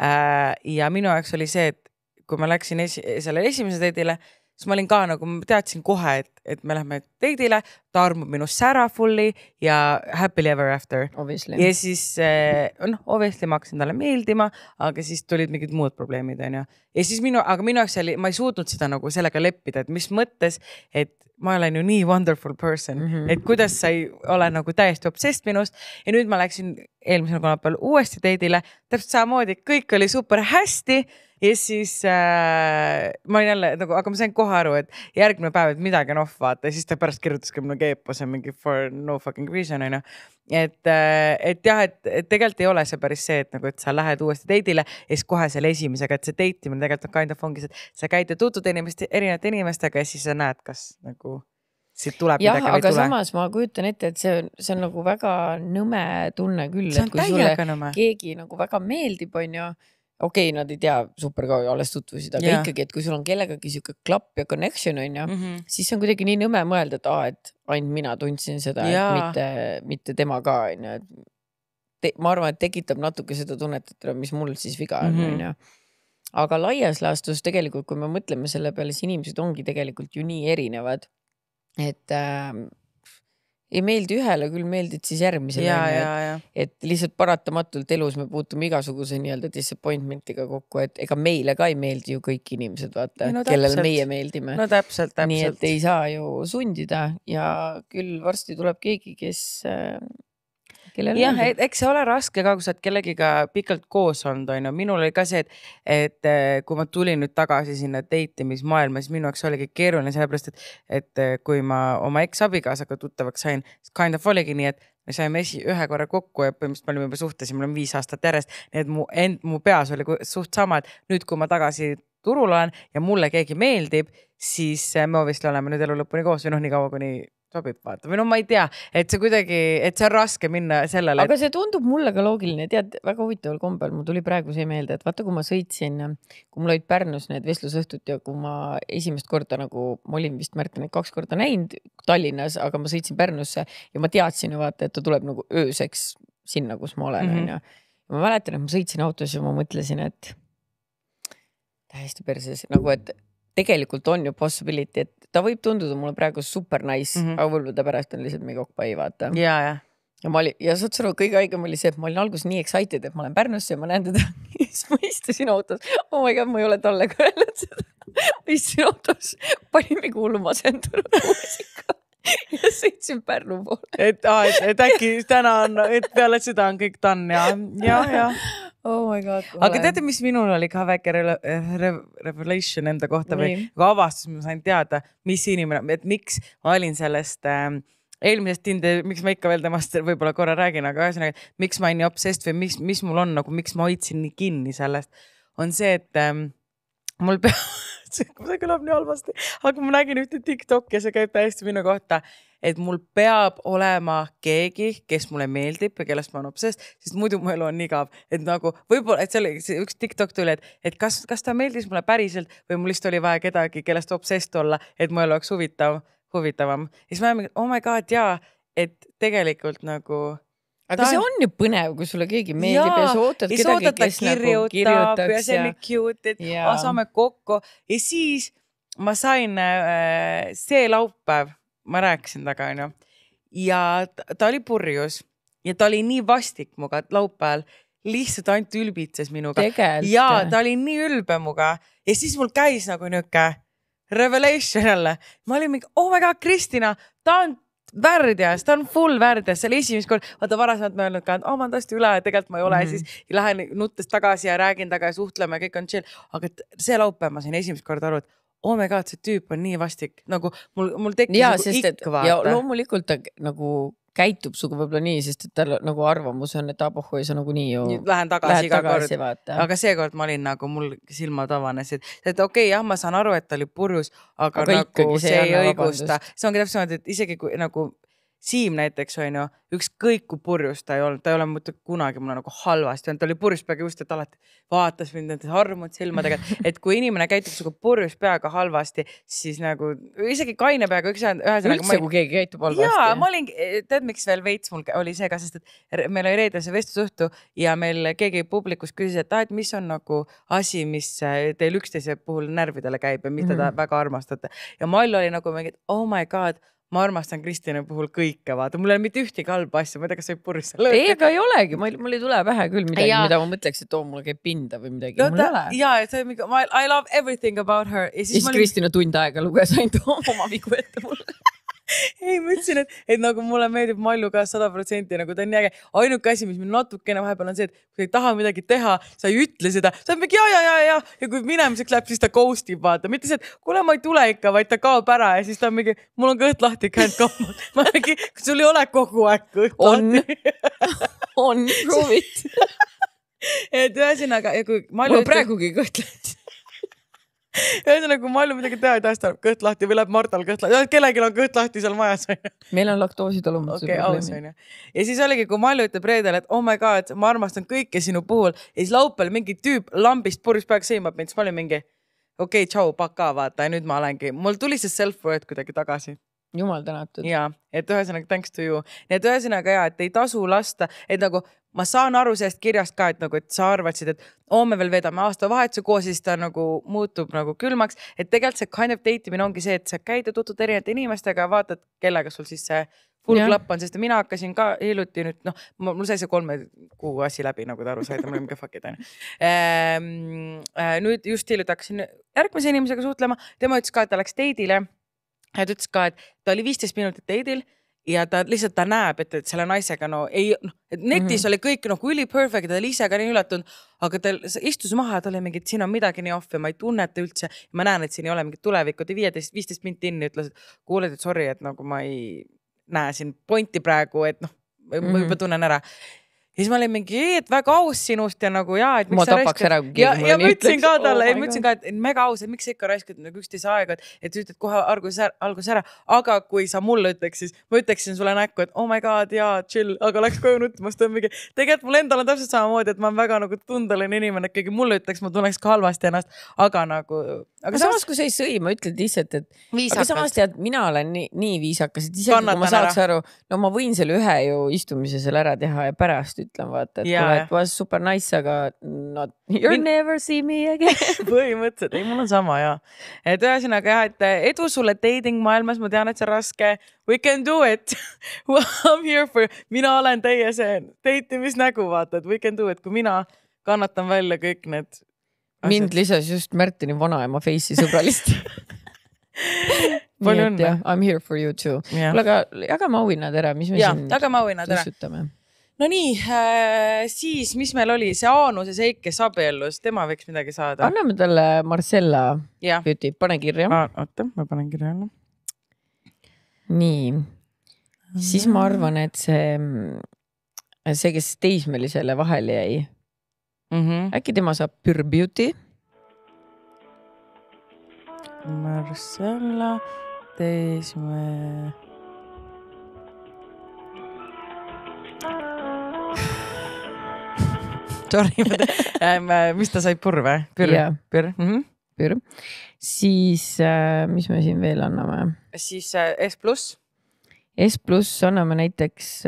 Äh, ja minu jaoks oli see, et kui ma läksin esi-, sellele esimesele date'ile, siis ma olin ka nagu, ma teadsin kohe, et, et me lähme date'ile, ta armub minust ära fully ja happily ever after. ja siis eh, noh, obviously ma hakkasin talle meeldima, aga siis tulid mingid muud probleemid, onju. ja siis minu, aga minu jaoks oli, ma ei suutnud seda nagu sellega leppida, et mis mõttes, et ma olen ju nii wonderful person mm, -hmm. et kuidas sa ei ole nagu täiesti obsessed minust ja nüüd ma läksin eelmisel kolmapäeval uuesti date'ile, täpselt samamoodi, kõik oli super hästi ja siis äh, ma olin jälle nagu, aga ma sain kohe aru, et järgmine päev, et midagi on off, vaata, ja siis ta pärast kirjutaski mulle keepose mingi for no fucking reason onju. et, äh, et jah, et, et tegelikult ei ole see päris see, et nagu, et sa lähed uuesti date'ile ja siis kohe selle esimesega, et see date imine tegelikult on kind of ongi see, et sa käid ju tutvud inimeste, erinevate inimestega ja siis sa näed, kas nagu siit tuleb jah, midagi või ei tule. samas ma kujutan ette, et see on, see on nagu väga nõme tunne küll, et kui sulle nõme. keegi nagu väga meeldib, onju okei okay,, nad ei tea super kaua alles tutvusid, aga yeah. ikkagi, et kui sul on kellegagi sihuke klapp ja connection on ju mm, -hmm. siis on kuidagi nii nõme mõelda, et aa, et ainult mina tundsin seda yeah., mitte, mitte tema ka on ju, et. ma arvan, et tekitab natuke seda tunnet, et mis mul siis viga on, mhm. on ju aga laias laastus tegelikult, kui me mõtleme selle peale, siis inimesed ongi tegelikult ju nii erinevad. et äh, ei meeldi ühele, küll meeldid siis järgmisele. Et, et lihtsalt paratamatult elus me puutume igasuguse nii-öelda disappointment'iga kokku, et ega meile ka ei meeldi ju kõik inimesed, vaata no,, kellele meie meeldime. no täpselt, täpselt. nii et ei saa ju sundida ja küll varsti tuleb keegi, kes äh, jah, eks see ole raske ka, kui sa oled kellegiga pikalt koos olnud, on ju, minul oli ka see, et, et eh, kui ma tulin nüüd tagasi sinna date imismaailma, siis minu jaoks oligi keeruline, sellepärast et, et eh, kui ma oma eksabikaasaga tuttavaks sain, siis kind of oligi nii, et me saime esi, ühe korra kokku ja põhimõtteliselt me olime juba suhtes ja me olime viis aastat järjest, nii et mu end, mu peas oli suht sama, et nüüd, kui ma tagasi turul olen ja mulle keegi meeldib, siis eh, me vist oleme nüüd elu lõpuni koos või noh, nii kaua, kuni sobib, vaata, või no ma ei tea, et see kuidagi, et see on raske minna sellele et.... aga see tundub mulle ka loogiline, tead, väga huvitaval kombel, mul tuli praegu see meelde, et vaata, kui ma sõitsin, kui mul olid Pärnus need vestlusõhtud ja kui ma esimest korda nagu, ma olin vist Märtenit kaks korda näinud Tallinnas, aga ma sõitsin Pärnusse ja ma teadsin ju vaata, et ta tuleb nagu ööseks sinna, kus ma olen, mhm. onju. ma mäletan, et ma sõitsin autos ja ma mõtlesin, et täiesti perses, nagu et tegelikult on ju possibility, et ta võib tunduda mulle praegu super nice mm, -hmm. aga võib-olla ta pärast on lihtsalt mingi okpai, vaata. ja, ja. ja ma olin ja saad sa aru, kõige haigem oli see, et ma olin alguses nii excited, et ma lähen Pärnusse ja ma näen teda siis ma istusin autos, oh my god, ma ei ole talle ka öelnud seda. ma istusin autos, panin mingi hullu masendunud muusika ja sõitsin Pärnu poole. et aa, et, et äkki täna on, et peale seda on kõik done ja, ja, ja. Oh my god. aga teate, mis minul oli ka väike re eh, re revelation enda kohta või nagu avastus, ma sain teada, mis inimene, et miks ma olin sellest äh, eelmisest Tinder, miks ma ikka veel temast võib-olla korra räägin, aga ühesõnaga, miks ma olin nii obsessed või mis, mis mul on nagu, miks ma hoidsin nii kinni sellest, on see, et ähm, mul peab see, see kõlab nii halvasti, aga ma nägin ühte Tiktoki ja see käib täiesti minu kohta, et mul peab olema keegi, kes mulle meeldib ja kellest ma olen obsess, sest muidu mu elu on igav, et nagu võib-olla, et seal üks Tiktok tuli, et, et kas, kas ta meeldis mulle päriselt või mul lihtsalt oli vaja kedagi, kellest obsessed olla, et mu elu oleks huvitav, huvitavam. ja siis me oleme, oh my god jaa, et tegelikult nagu aga see on ju põnev, kui sulle keegi meeldib ja, ja sa ootad ja kedagi, kes kirjutab, nagu kirjutab ja see on nii cute, et ja. saame kokku ja siis ma sain äh, see laupäev, ma rääkisin temaga onju ja ta, ta oli purjus ja ta oli nii vastik muga laupäeval lihtsalt ainult ülbitses minuga Tegelt. ja ta oli nii ülbe muga ja siis mul käis nagu niuke revelation jälle, ma olin mingi, oh my god, Kristina, ta on värdjas, ta on full värdjas, see oli esimest korda, vaata varasemalt ma ei olnud ka, et oh, ma olen tõesti üle, tegelikult ma ei ole mm, -hmm. siis lähen nuttes tagasi ja räägin temaga ja suhtleme, kõik on chill. aga see laupäev ma sain esimest korda aru, et oh my god, see tüüp on nii vastik, nagu mul, mul tekkis nagu ikk vaata. ja loomulikult ta nagu käitub sinuga võib-olla nii, sest et tal nagu arvamus on, et ah pohhu ei saa nagunii ju. Lähen tagasi iga tagasi, kord, aga seekord ma olin nagu mul silmad avanesid, et okei okay,, jah, ma saan aru, et ta oli purjus, aga, aga nagu see ei õigusta, see ongi täpselt niimoodi, et isegi kui nagu Siim näiteks on ju, ükskõik kui purjus ta ei olnud, ta ei ole mitte kunagi mulle nagu halvasti olnud, ta oli purjus peaga just, et alati vaatas mind nende armunud silmadega, et kui inimene käitub sinuga purjus peaga halvasti, siis nagu isegi kaine peaga, ühesõnaga. üldse, kui keegi käitub halvasti. jaa, ma olin, tead, miks veel veits mul oli see ka, sest et meil oli reedel see vestlusõhtu ja meil keegi publikus küsis, et ah, et mis on nagu asi, mis äh, teil üksteise puhul närvidele käib ja mida mm -hmm. te mhm. väga armastate ja Mall oli nagu mingi, et oh my god ma armastan Kristina puhul kõike, vaata, mul ei ole mitte ühtegi halba asja, ma ei tea, kas sa oled purjus seal. ei, aga ei olegi, mul, mul ei tule pähe küll midagi, mida ma mõtleks, et oo, mul käib pinda või midagi no,. ja, et see on mingi I love everything about her. ja siis, ja siis ma... Kristina tund aega luges ainult oma vigu ette mulle ei, ma ütlesin, et, et nagu mulle meeldib Mallu ka sada protsenti, nagu ta on nii äge. ainuke asi, mis mul natukene vahepeal on see, et kui ei taha midagi teha, sa ei ütle seda, sa oled mingi ja, ja, ja, ja ja kui minemiseks läheb, siis ta ghost ib vaata, mitte see, et kuule, ma ei tule ikka, vaid ta kaob ära ja siis ta on mingi, mul on kõht lahti, käed kaovad. ma mingi, sul ei ole kogu aeg kõht on. lahti. on, on, proovi et ühesõnaga, kui Mallu. mul praegugi kõht lahti ühesõnaga, kui Mallu midagi teha ei taha, siis ta läheb kõht lahti või läheb Martal kõht lahti, noh, kellelgi on kõht lahti seal majas meil on laktoositalumatuse okay, probleem. ja siis oligi, kui Mallu ütleb reedel, et oh my god, ma armastan kõike sinu puhul ja siis laupäeval mingi tüüp lambist purjus peaks sõimab mind, siis ma olin mingi okei okay,, tšau, paka, vaata ja nüüd ma olengi, mul tuli see self-word kuidagi tagasi jumal tänatud. ja, et ühesõnaga thanks to you, nii et ühesõnaga ja, et ei tasu lasta, et nagu ma saan aru sellest kirjast ka, et nagu, et sa arvasid, et oo oh,, me veel veedame aastavahetuse koos, siis ta nagu muutub nagu külmaks. et tegelikult see kind of date imine ongi see, et sa käid ja tutvud erinevate inimestega, vaatad, kellega sul siis see full klapp on, sest mina hakkasin ka hiljuti nüüd noh, mul sai see kolme kuu asi läbi, nagu te aru saite, mul on mingi fuck'id onju ehm,. Äh, nüüd just hiljuti hakkasin järgmise inimesega suhtlema, tema ütles ka, et ta läks date'ile. ja ta ütles ka, et ta oli viisteist minutit date'il ja ta lihtsalt, ta näeb, et, et selle naisega no ei, noh, et netis mm -hmm. oli kõik nagu no, üliperfect, ta oli ise ka nii üllatunud, aga ta istus maha ja ta oli mingi, et siin on midagi nii off ja ma ei tunneta üldse. ma näen, et siin ei ole mingit tulevikku, ta viieteist, viisteist minti enne ütles, et kuule, et sorry, et nagu ma ei näe siin pointi praegu, et noh, ma juba mhm. tunnen ära ja siis ma olin mingi, et väga aus sinust ja nagu jaa, et. ma tapaks ära, kui keegi mulle nii ütleks. ja ma ütlesin ka talle oh, ma ütlesin ka, et mega aus, et miks sa ikka raiskad nagu üksteise aega, et, et ütled kohe alguses ära, alguses ära, aga kui sa mulle ütleks, siis ma ütleksin sulle näkku, et oh my god jaa, chill, aga läks koju nutma, siis ta on mingi. tegelikult mul endal on täpselt samamoodi, et ma olen väga nagu tundeline inimene, et keegi mulle ütleks, ma tunneks ka halvasti ennast, aga nagu. aga samas, kui sa ei sõima, ütled lihtsalt, et. aga samas tead, mina olen nii, nii viisakas, et isegi Kannatan kui ma saaks ära. aru, no ma võin selle ühe ju istumise seal ära teha ja pärast ütlema, vaata, et yeah. kuule, et was super nice, aga not, you Min... never see me again põhimõtteliselt, ei, mul on sama ja, et ühesõnaga jah, et eh, edu sulle dating maailmas, ma tean, et see on raske. We can do it I m here for, mina olen teie see date imisnägu, vaata, et we can do it, kui mina kannatan välja kõik need. mind lisas just Märtini vanaema Face'i sõbralist palju õnne. I m here for you too. kuule, aga jagame auhinnad ära, mis me ja, siin. jagame auhinnad ära. Nonii, äh, siis mis meil oli, see Anuse seik, kes abiellus, tema võiks midagi saada. anname talle Marcella juti, pane kirja. oota, ma panen kirja alla. nii, siis ma arvan, et see, mm, see, kes teismelisele vahele jäi mm, -hmm. äkki tema saab Pure Beauty? Marcella teismel sorry ähm, äh, mis ta sai, purve? pürr yeah., pürr mm? -hmm. pürr, siis äh, mis me siin veel anname? siis äh, S pluss. S pluss anname näiteks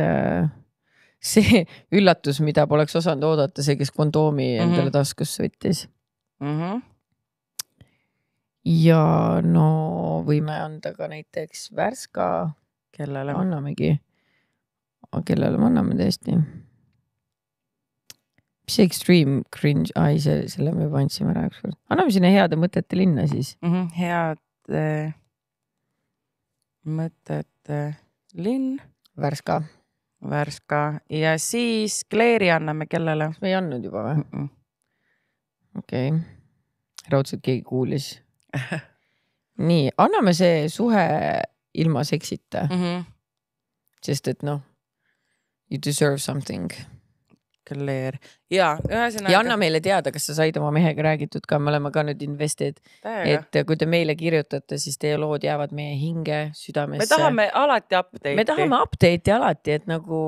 see üllatus, mida poleks osanud oodata, see, kes kondoomi mm -hmm. endale taskusse võttis mm. -hmm ja no võime anda ka näiteks Värska. kellele? annamegi. kellele me anname tõesti mis see extreme cringe, ai see, selle me juba andsime ära ükskord. anname sinna heade mõtete linna siis mm. -hmm, head äh, mõtete äh, linn. Värska. Värska ja siis Kleeri anname kellele? kas me ei andnud juba või mm -mm.? okei okay., raudselt keegi kuulis nii, anname see suhe ilma seksita mm. -hmm. sest et noh, you deserve something Claire ja ühesõnaga. ja anna meile teada, kas sa said oma mehega räägitud ka, me oleme ka nüüd invested. et äh, kui te meile kirjutate, siis teie lood jäävad meie hinge, südamesse. me tahame alati update'i. me tahame update'i alati, et nagu.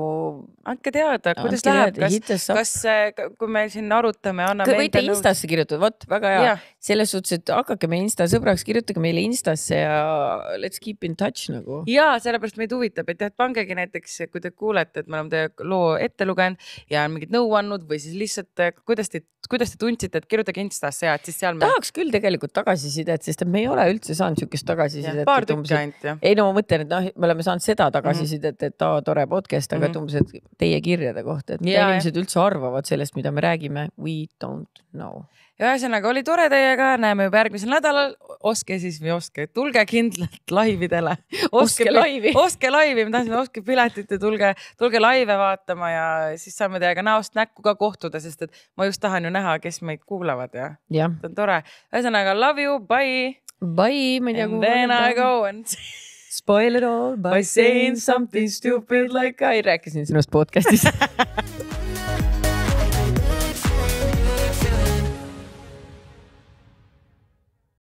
andke teada, kuidas läheb, kas, kas äh, kui me siin arutame, anname. võite Instasse kirjutada, vot väga hea. selles suhtes, et hakake meie Insta sõbraks, kirjutage meile Instasse ja let's keep in touch nagu. ja sellepärast meid huvitab, et jah, et pangegi näiteks, kui te kuulete, et me oleme teie loo ette lugenud ja on mingit nõu andnud või siis siis lihtsalt äh, kuidas te, kuidas te tundsite, et kirjutage Instasse ja et siis seal me.... tahaks küll tegelikult tagasisidet, sest et me ei ole üldse saanud sihukest tagasisidet. paar tükki ainult jah. ei no ma mõtlen, et noh, me oleme saanud seda mhm. tagasisidet mm, -hmm. et aa tore podcast, aga mm -hmm. et mhm. umbes, et teie kirjade kohta, et mida ja, inimesed jah. üldse arvavad sellest, mida me räägime, we don't know ühesõnaga oli tore teiega, näeme juba järgmisel nädalal. ostke siis või ostke, tulge kindlalt laividele. ostke laivi. ostke laivi, me tahtsime, ostke piletit ja tulge, tulge laive vaatama ja siis saame teiega näost näkku ka kohtuda, sest et ma just tahan ju näha, kes meid kuulavad ja, ja. see on tore. ühesõnaga love you, bye. Bye, ma ei tea kuhu. Then I go and spoil it all by, by saying something stupid like I rääkisin sinust podcast'is